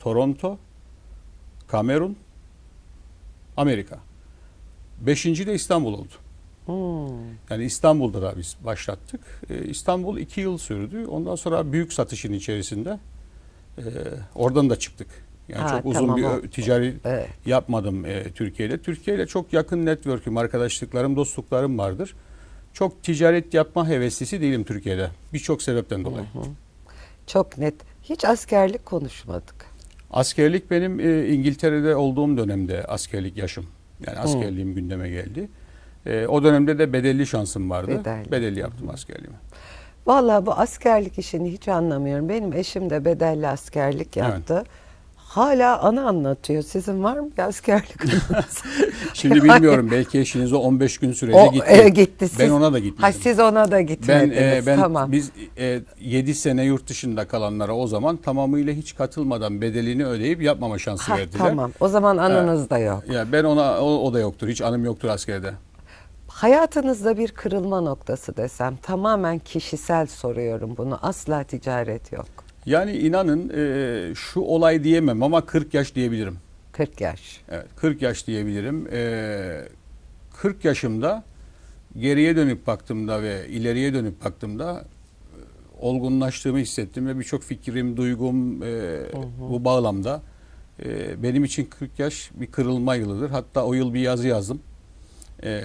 Toronto, Kamerun, Amerika. Beşinci de İstanbul oldu. Hmm. Yani İstanbul'da da biz başlattık. Ee, İstanbul iki yıl sürdü. Ondan sonra büyük satışın içerisinde e, oradan da çıktık. Yani ha, çok tamam uzun tamam. bir ticari evet. yapmadım Türkiye'de. Türkiye'de. Türkiye'yle çok yakın network'üm, arkadaşlıklarım, dostluklarım vardır. Çok ticaret yapma heveslisi değilim Türkiye'de. Birçok sebepten dolayı. Hı hı. Çok net. Hiç askerlik konuşmadık. Askerlik benim e, İngiltere'de olduğum dönemde askerlik yaşım. Yani askerliğim Hı. gündeme geldi. E, o dönemde de bedelli şansım vardı. Bedelli, bedelli yaptım askerliğimi. Vallahi bu askerlik işini hiç anlamıyorum. Benim eşim de bedelli askerlik yaptı. Evet hala ana anlatıyor. Sizin var mı bir askerlik *laughs* Şimdi bilmiyorum. Belki eşiniz o 15 gün sürece o, gitti. E, gitti. Siz, ben ona da gitmedim. Ha, siz ona da gitmediniz. Ben, e, ben, tamam. Biz e, 7 sene yurt dışında kalanlara o zaman tamamıyla hiç katılmadan bedelini ödeyip yapmama şansı ha, verdiler. Tamam. O zaman anınız ha, da yok. Ya ben ona o, o da yoktur. Hiç anım yoktur askerde. Hayatınızda bir kırılma noktası desem tamamen kişisel soruyorum bunu. Asla ticaret yok. Yani inanın e, şu olay diyemem ama 40 yaş diyebilirim. 40 yaş. Evet 40 yaş diyebilirim. E, 40 yaşımda geriye dönüp baktığımda ve ileriye dönüp baktığımda e, olgunlaştığımı hissettim ve birçok fikrim, duygum e, bu bağlamda. E, benim için 40 yaş bir kırılma yılıdır. Hatta o yıl bir yazı yazdım. E,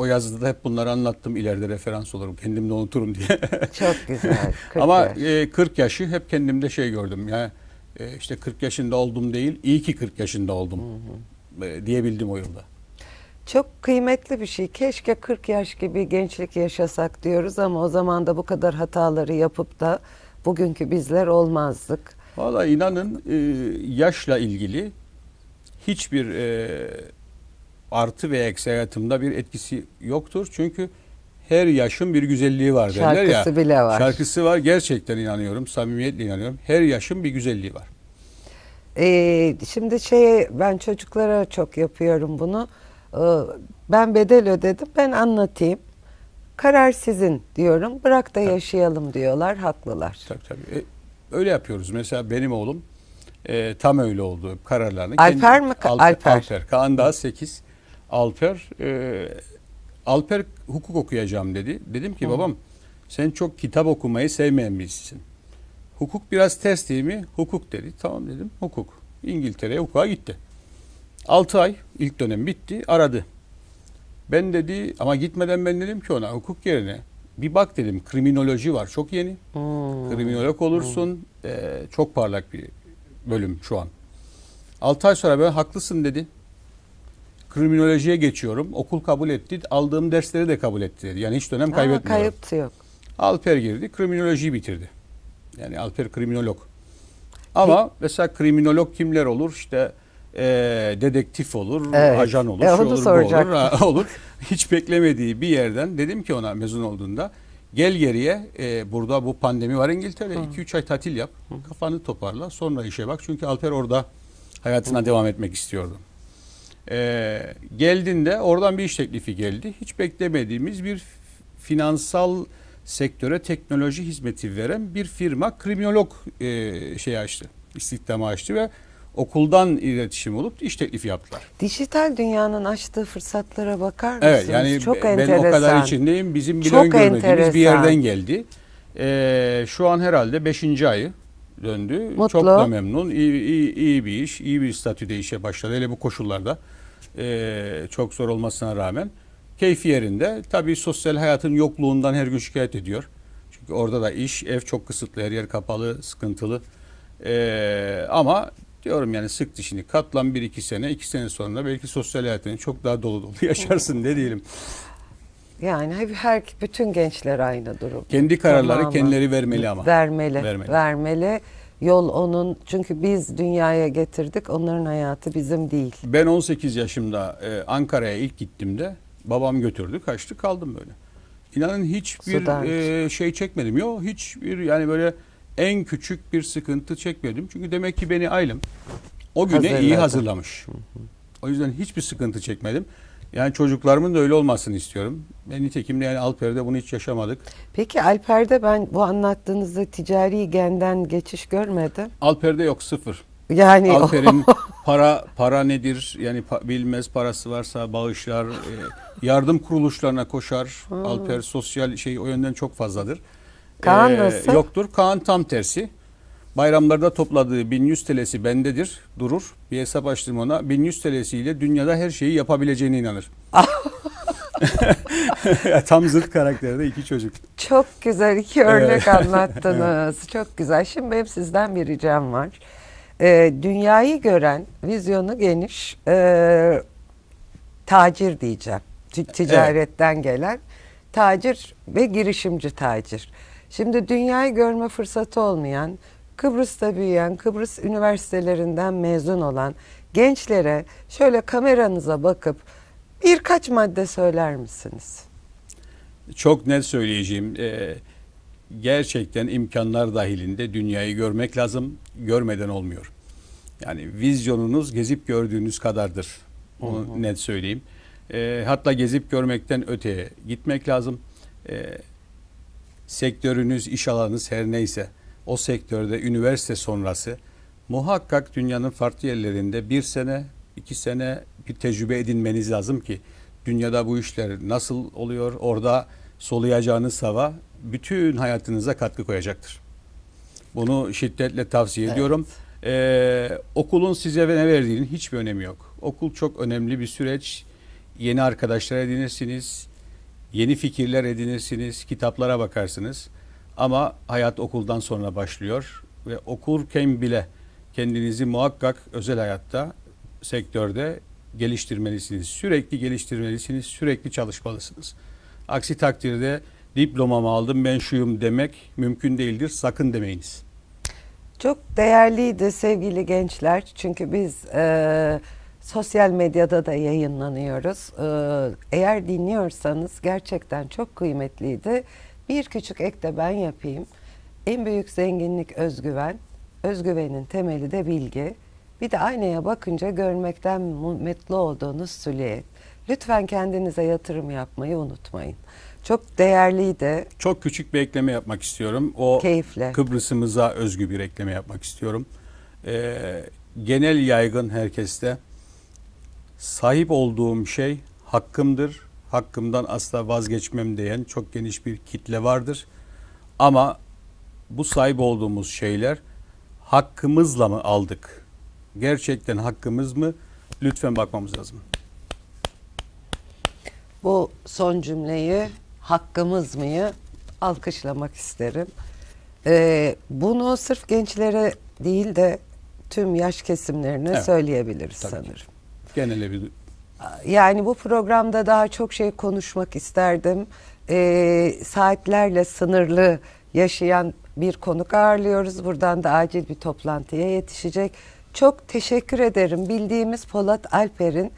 o yazıda da hep bunları anlattım. İleride referans olurum. Kendimde unuturum diye. Çok güzel. 40 *laughs* Ama yaş. e, 40 yaşı hep kendimde şey gördüm. Yani e, işte 40 yaşında oldum değil, iyi ki 40 yaşında oldum hı hı. E, diyebildim o yılda. Çok kıymetli bir şey. Keşke 40 yaş gibi gençlik yaşasak diyoruz ama o zaman da bu kadar hataları yapıp da bugünkü bizler olmazdık. Valla inanın e, yaşla ilgili hiçbir e, artı ve eksi hayatımda bir etkisi yoktur. Çünkü her yaşın bir güzelliği var derler şarkısı ya. Şarkısı bile var. Şarkısı var. Gerçekten inanıyorum. Samimiyetle inanıyorum. Her yaşın bir güzelliği var. Ee, şimdi şey ben çocuklara çok yapıyorum bunu. Ee, ben bedel ödedim. Ben anlatayım. Karar sizin diyorum. Bırak da yaşayalım tabii. diyorlar. Haklılar. Tabii tabii. E, öyle yapıyoruz. Mesela benim oğlum e, tam öyle oldu kararlarını. Alper Kendi, mi? Alper. Alper. Kaan daha 8. Alper e, Alper hukuk okuyacağım dedi. Dedim ki Hı. babam sen çok kitap okumayı sevmeyen birisisin. Hukuk biraz ters değil mi? Hukuk dedi. Tamam dedim hukuk. İngiltere'ye hukuka gitti. 6 ay ilk dönem bitti aradı. Ben dedi ama gitmeden ben dedim ki ona hukuk yerine bir bak dedim kriminoloji var çok yeni. Hmm. Kriminolog olursun hmm. e, çok parlak bir bölüm şu an. 6 ay sonra ben haklısın dedi. Kriminolojiye geçiyorum. Okul kabul etti. Aldığım dersleri de kabul etti dedi. Yani hiç dönem kaybetmiyorum. Ama kayıp yok. Alper girdi. Kriminolojiyi bitirdi. Yani Alper kriminolog. Ama ne? mesela kriminolog kimler olur? İşte e, dedektif olur, evet. ajan olur, e, şu olur, soracaktım. bu *laughs* olur, olur. Hiç beklemediği bir yerden dedim ki ona mezun olduğunda gel geriye e, burada bu pandemi var İngiltere 2-3 ay tatil yap. Hı. Kafanı toparla sonra işe bak. Çünkü Alper orada hayatına Hı. devam etmek istiyordu. E, geldiğinde oradan bir iş teklifi geldi. Hiç beklemediğimiz bir finansal sektöre teknoloji hizmeti veren bir firma kriminolog e, şey açtı. İstihdamı açtı ve okuldan iletişim olup iş teklifi yaptılar. Dijital dünyanın açtığı fırsatlara bakar mısınız? Evet yani Çok ben enteresan. o kadar içindeyim. Bizim bile Çok öngörmediğimiz bir yerden geldi. Ee, şu an herhalde 5. ayı döndü. Mutlu. Çok da memnun. İyi, iyi, iyi bir iş, iyi bir statüde işe başladı. Hele bu koşullarda e, çok zor olmasına rağmen keyfi yerinde. Tabii sosyal hayatın yokluğundan her gün şikayet ediyor. Çünkü orada da iş, ev çok kısıtlı, her yer kapalı, sıkıntılı. E, ama diyorum yani sık dişini katlan bir iki sene, iki sene sonra belki sosyal hayatını çok daha dolu dolu *laughs* yaşarsın ne diyelim. Yani her bütün gençler aynı durum. Kendi kararları tamam kendileri vermeli ama. Vermeli. Vermeli. vermeli. Yol onun çünkü biz dünyaya getirdik onların hayatı bizim değil. Ben 18 yaşımda e, Ankara'ya ilk gittiğimde babam götürdü kaçtı kaldım böyle. İnanın hiçbir e, şey çekmedim. Yok hiçbir yani böyle en küçük bir sıkıntı çekmedim. Çünkü demek ki beni ailem o güne Hazırladı. iyi hazırlamış. O yüzden hiçbir sıkıntı çekmedim. Yani çocuklarımın da öyle olmasını istiyorum. Ben nitekim de yani Alper'de bunu hiç yaşamadık. Peki Alper'de ben bu anlattığınızda ticari genden geçiş görmedim. Alper'de yok sıfır. Yani Alper'in *laughs* para para nedir? Yani pa, bilmez parası varsa bağışlar, e, yardım kuruluşlarına koşar. Hmm. Alper sosyal şey o yönden çok fazladır. Kaan ee, nasıl? Yoktur. Kaan tam tersi. Bayramlarda topladığı 1100 TL'si bendedir, durur. Bir hesap açtım ona. 1100 TL'siyle dünyada her şeyi yapabileceğine inanır. *laughs* Tam zırh karakterde iki çocuk. Çok güzel iki örnek evet. anlattınız. evet. Çok güzel. Şimdi benim sizden bir ricam var. Ee, dünyayı gören, vizyonu geniş, e, tacir diyeceğim. Ticaretten evet. gelen tacir ve girişimci tacir. Şimdi dünyayı görme fırsatı olmayan, Kıbrıs'ta büyüyen, Kıbrıs üniversitelerinden mezun olan gençlere şöyle kameranıza bakıp birkaç madde söyler misiniz? Çok net söyleyeceğim. Ee, gerçekten imkanlar dahilinde dünyayı görmek lazım. Görmeden olmuyor. Yani vizyonunuz gezip gördüğünüz kadardır. Onu hı hı. net söyleyeyim. E, hatta gezip görmekten öteye gitmek lazım. E, sektörünüz, iş alanınız her neyse o sektörde üniversite sonrası muhakkak dünyanın farklı yerlerinde bir sene, iki sene bir tecrübe edinmeniz lazım ki dünyada bu işler nasıl oluyor, orada soluyacağınız hava bütün hayatınıza katkı koyacaktır. Bunu şiddetle tavsiye evet. ediyorum. Ee, okulun size ne verdiğinin hiçbir önemi yok. Okul çok önemli bir süreç. Yeni arkadaşlar edinirsiniz, yeni fikirler edinirsiniz, kitaplara bakarsınız. Ama hayat okuldan sonra başlıyor ve okurken bile kendinizi muhakkak özel hayatta, sektörde geliştirmelisiniz. Sürekli geliştirmelisiniz, sürekli çalışmalısınız. Aksi takdirde diplomamı aldım ben şuyum demek mümkün değildir. Sakın demeyiniz. Çok değerliydi sevgili gençler. Çünkü biz e, sosyal medyada da yayınlanıyoruz. E, eğer dinliyorsanız gerçekten çok kıymetliydi. Bir küçük ek de ben yapayım. En büyük zenginlik özgüven. Özgüvenin temeli de bilgi. Bir de aynaya bakınca görmekten mutlu olduğunuz süliyet. Lütfen kendinize yatırım yapmayı unutmayın. Çok değerliydi. Çok küçük bir ekleme yapmak istiyorum. O Keyifle. Kıbrıs'ımıza özgü bir ekleme yapmak istiyorum. Ee, genel yaygın herkeste sahip olduğum şey hakkımdır hakkımdan asla vazgeçmem diyen çok geniş bir kitle vardır. Ama bu sahip olduğumuz şeyler hakkımızla mı aldık? Gerçekten hakkımız mı? Lütfen bakmamız lazım. Bu son cümleyi hakkımız mıyı alkışlamak isterim. Ee, bunu sırf gençlere değil de tüm yaş kesimlerine evet. söyleyebiliriz Tabii sanırım. Genele bir yani bu programda daha çok şey konuşmak isterdim. E, saatlerle sınırlı yaşayan bir konuk ağırlıyoruz. Buradan da acil bir toplantıya yetişecek. Çok teşekkür ederim. Bildiğimiz Polat Alper'in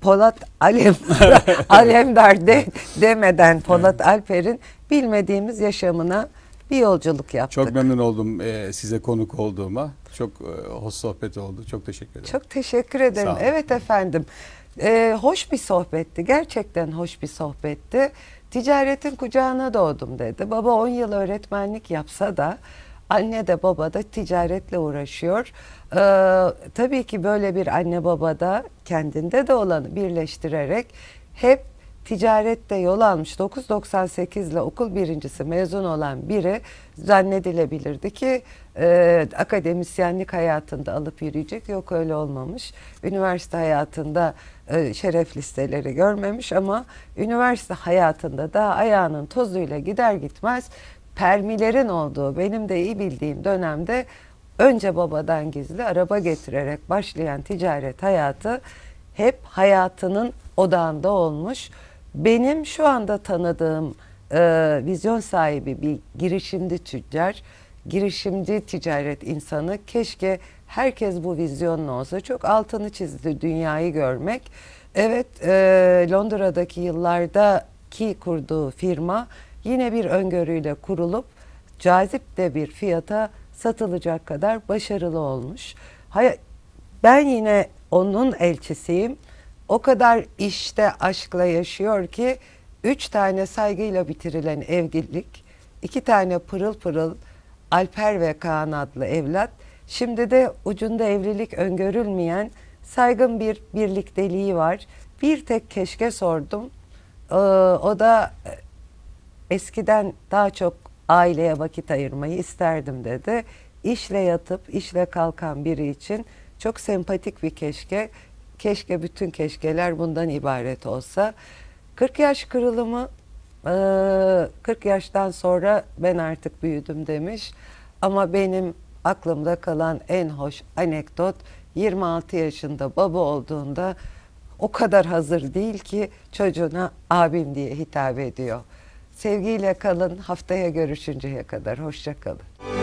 Polat Alem *laughs* Alemdar de, demeden Polat Alper'in bilmediğimiz yaşamına bir yolculuk yaptık. Çok memnun oldum e, size konuk olduğuma. Çok e, hoş sohbet oldu. Çok teşekkür ederim. Çok teşekkür ederim. Evet efendim. Ee, hoş bir sohbetti. Gerçekten hoş bir sohbetti. Ticaretin kucağına doğdum dedi. Baba 10 yıl öğretmenlik yapsa da anne de baba da ticaretle uğraşıyor. Ee, tabii ki böyle bir anne baba da kendinde de olanı birleştirerek hep ticarette yol almış 998 ile okul birincisi mezun olan biri zannedilebilirdi ki e, akademisyenlik hayatında alıp yürüyecek yok öyle olmamış. Üniversite hayatında e, şeref listeleri görmemiş ama üniversite hayatında da ayağının tozuyla gider gitmez permilerin olduğu benim de iyi bildiğim dönemde önce babadan gizli araba getirerek başlayan ticaret hayatı hep hayatının odağında olmuş. Benim şu anda tanıdığım e, vizyon sahibi bir girişimci tüccar, girişimci ticaret insanı keşke herkes bu vizyonla olsa. Çok altını çizdi dünyayı görmek. Evet e, Londra'daki ki kurduğu firma yine bir öngörüyle kurulup cazip de bir fiyata satılacak kadar başarılı olmuş. Hay ben yine onun elçisiyim o kadar işte aşkla yaşıyor ki üç tane saygıyla bitirilen evlilik, iki tane pırıl pırıl Alper ve Kaan adlı evlat, şimdi de ucunda evlilik öngörülmeyen saygın bir birlikteliği var. Bir tek keşke sordum. Ee, o da e, eskiden daha çok aileye vakit ayırmayı isterdim dedi. İşle yatıp işle kalkan biri için çok sempatik bir keşke. Keşke bütün keşkeler bundan ibaret olsa. 40 yaş kırılımı 40 e, yaştan sonra ben artık büyüdüm demiş. Ama benim aklımda kalan en hoş anekdot 26 yaşında baba olduğunda o kadar hazır değil ki çocuğuna abim diye hitap ediyor. Sevgiyle kalın. Haftaya görüşünceye kadar hoşça kalın.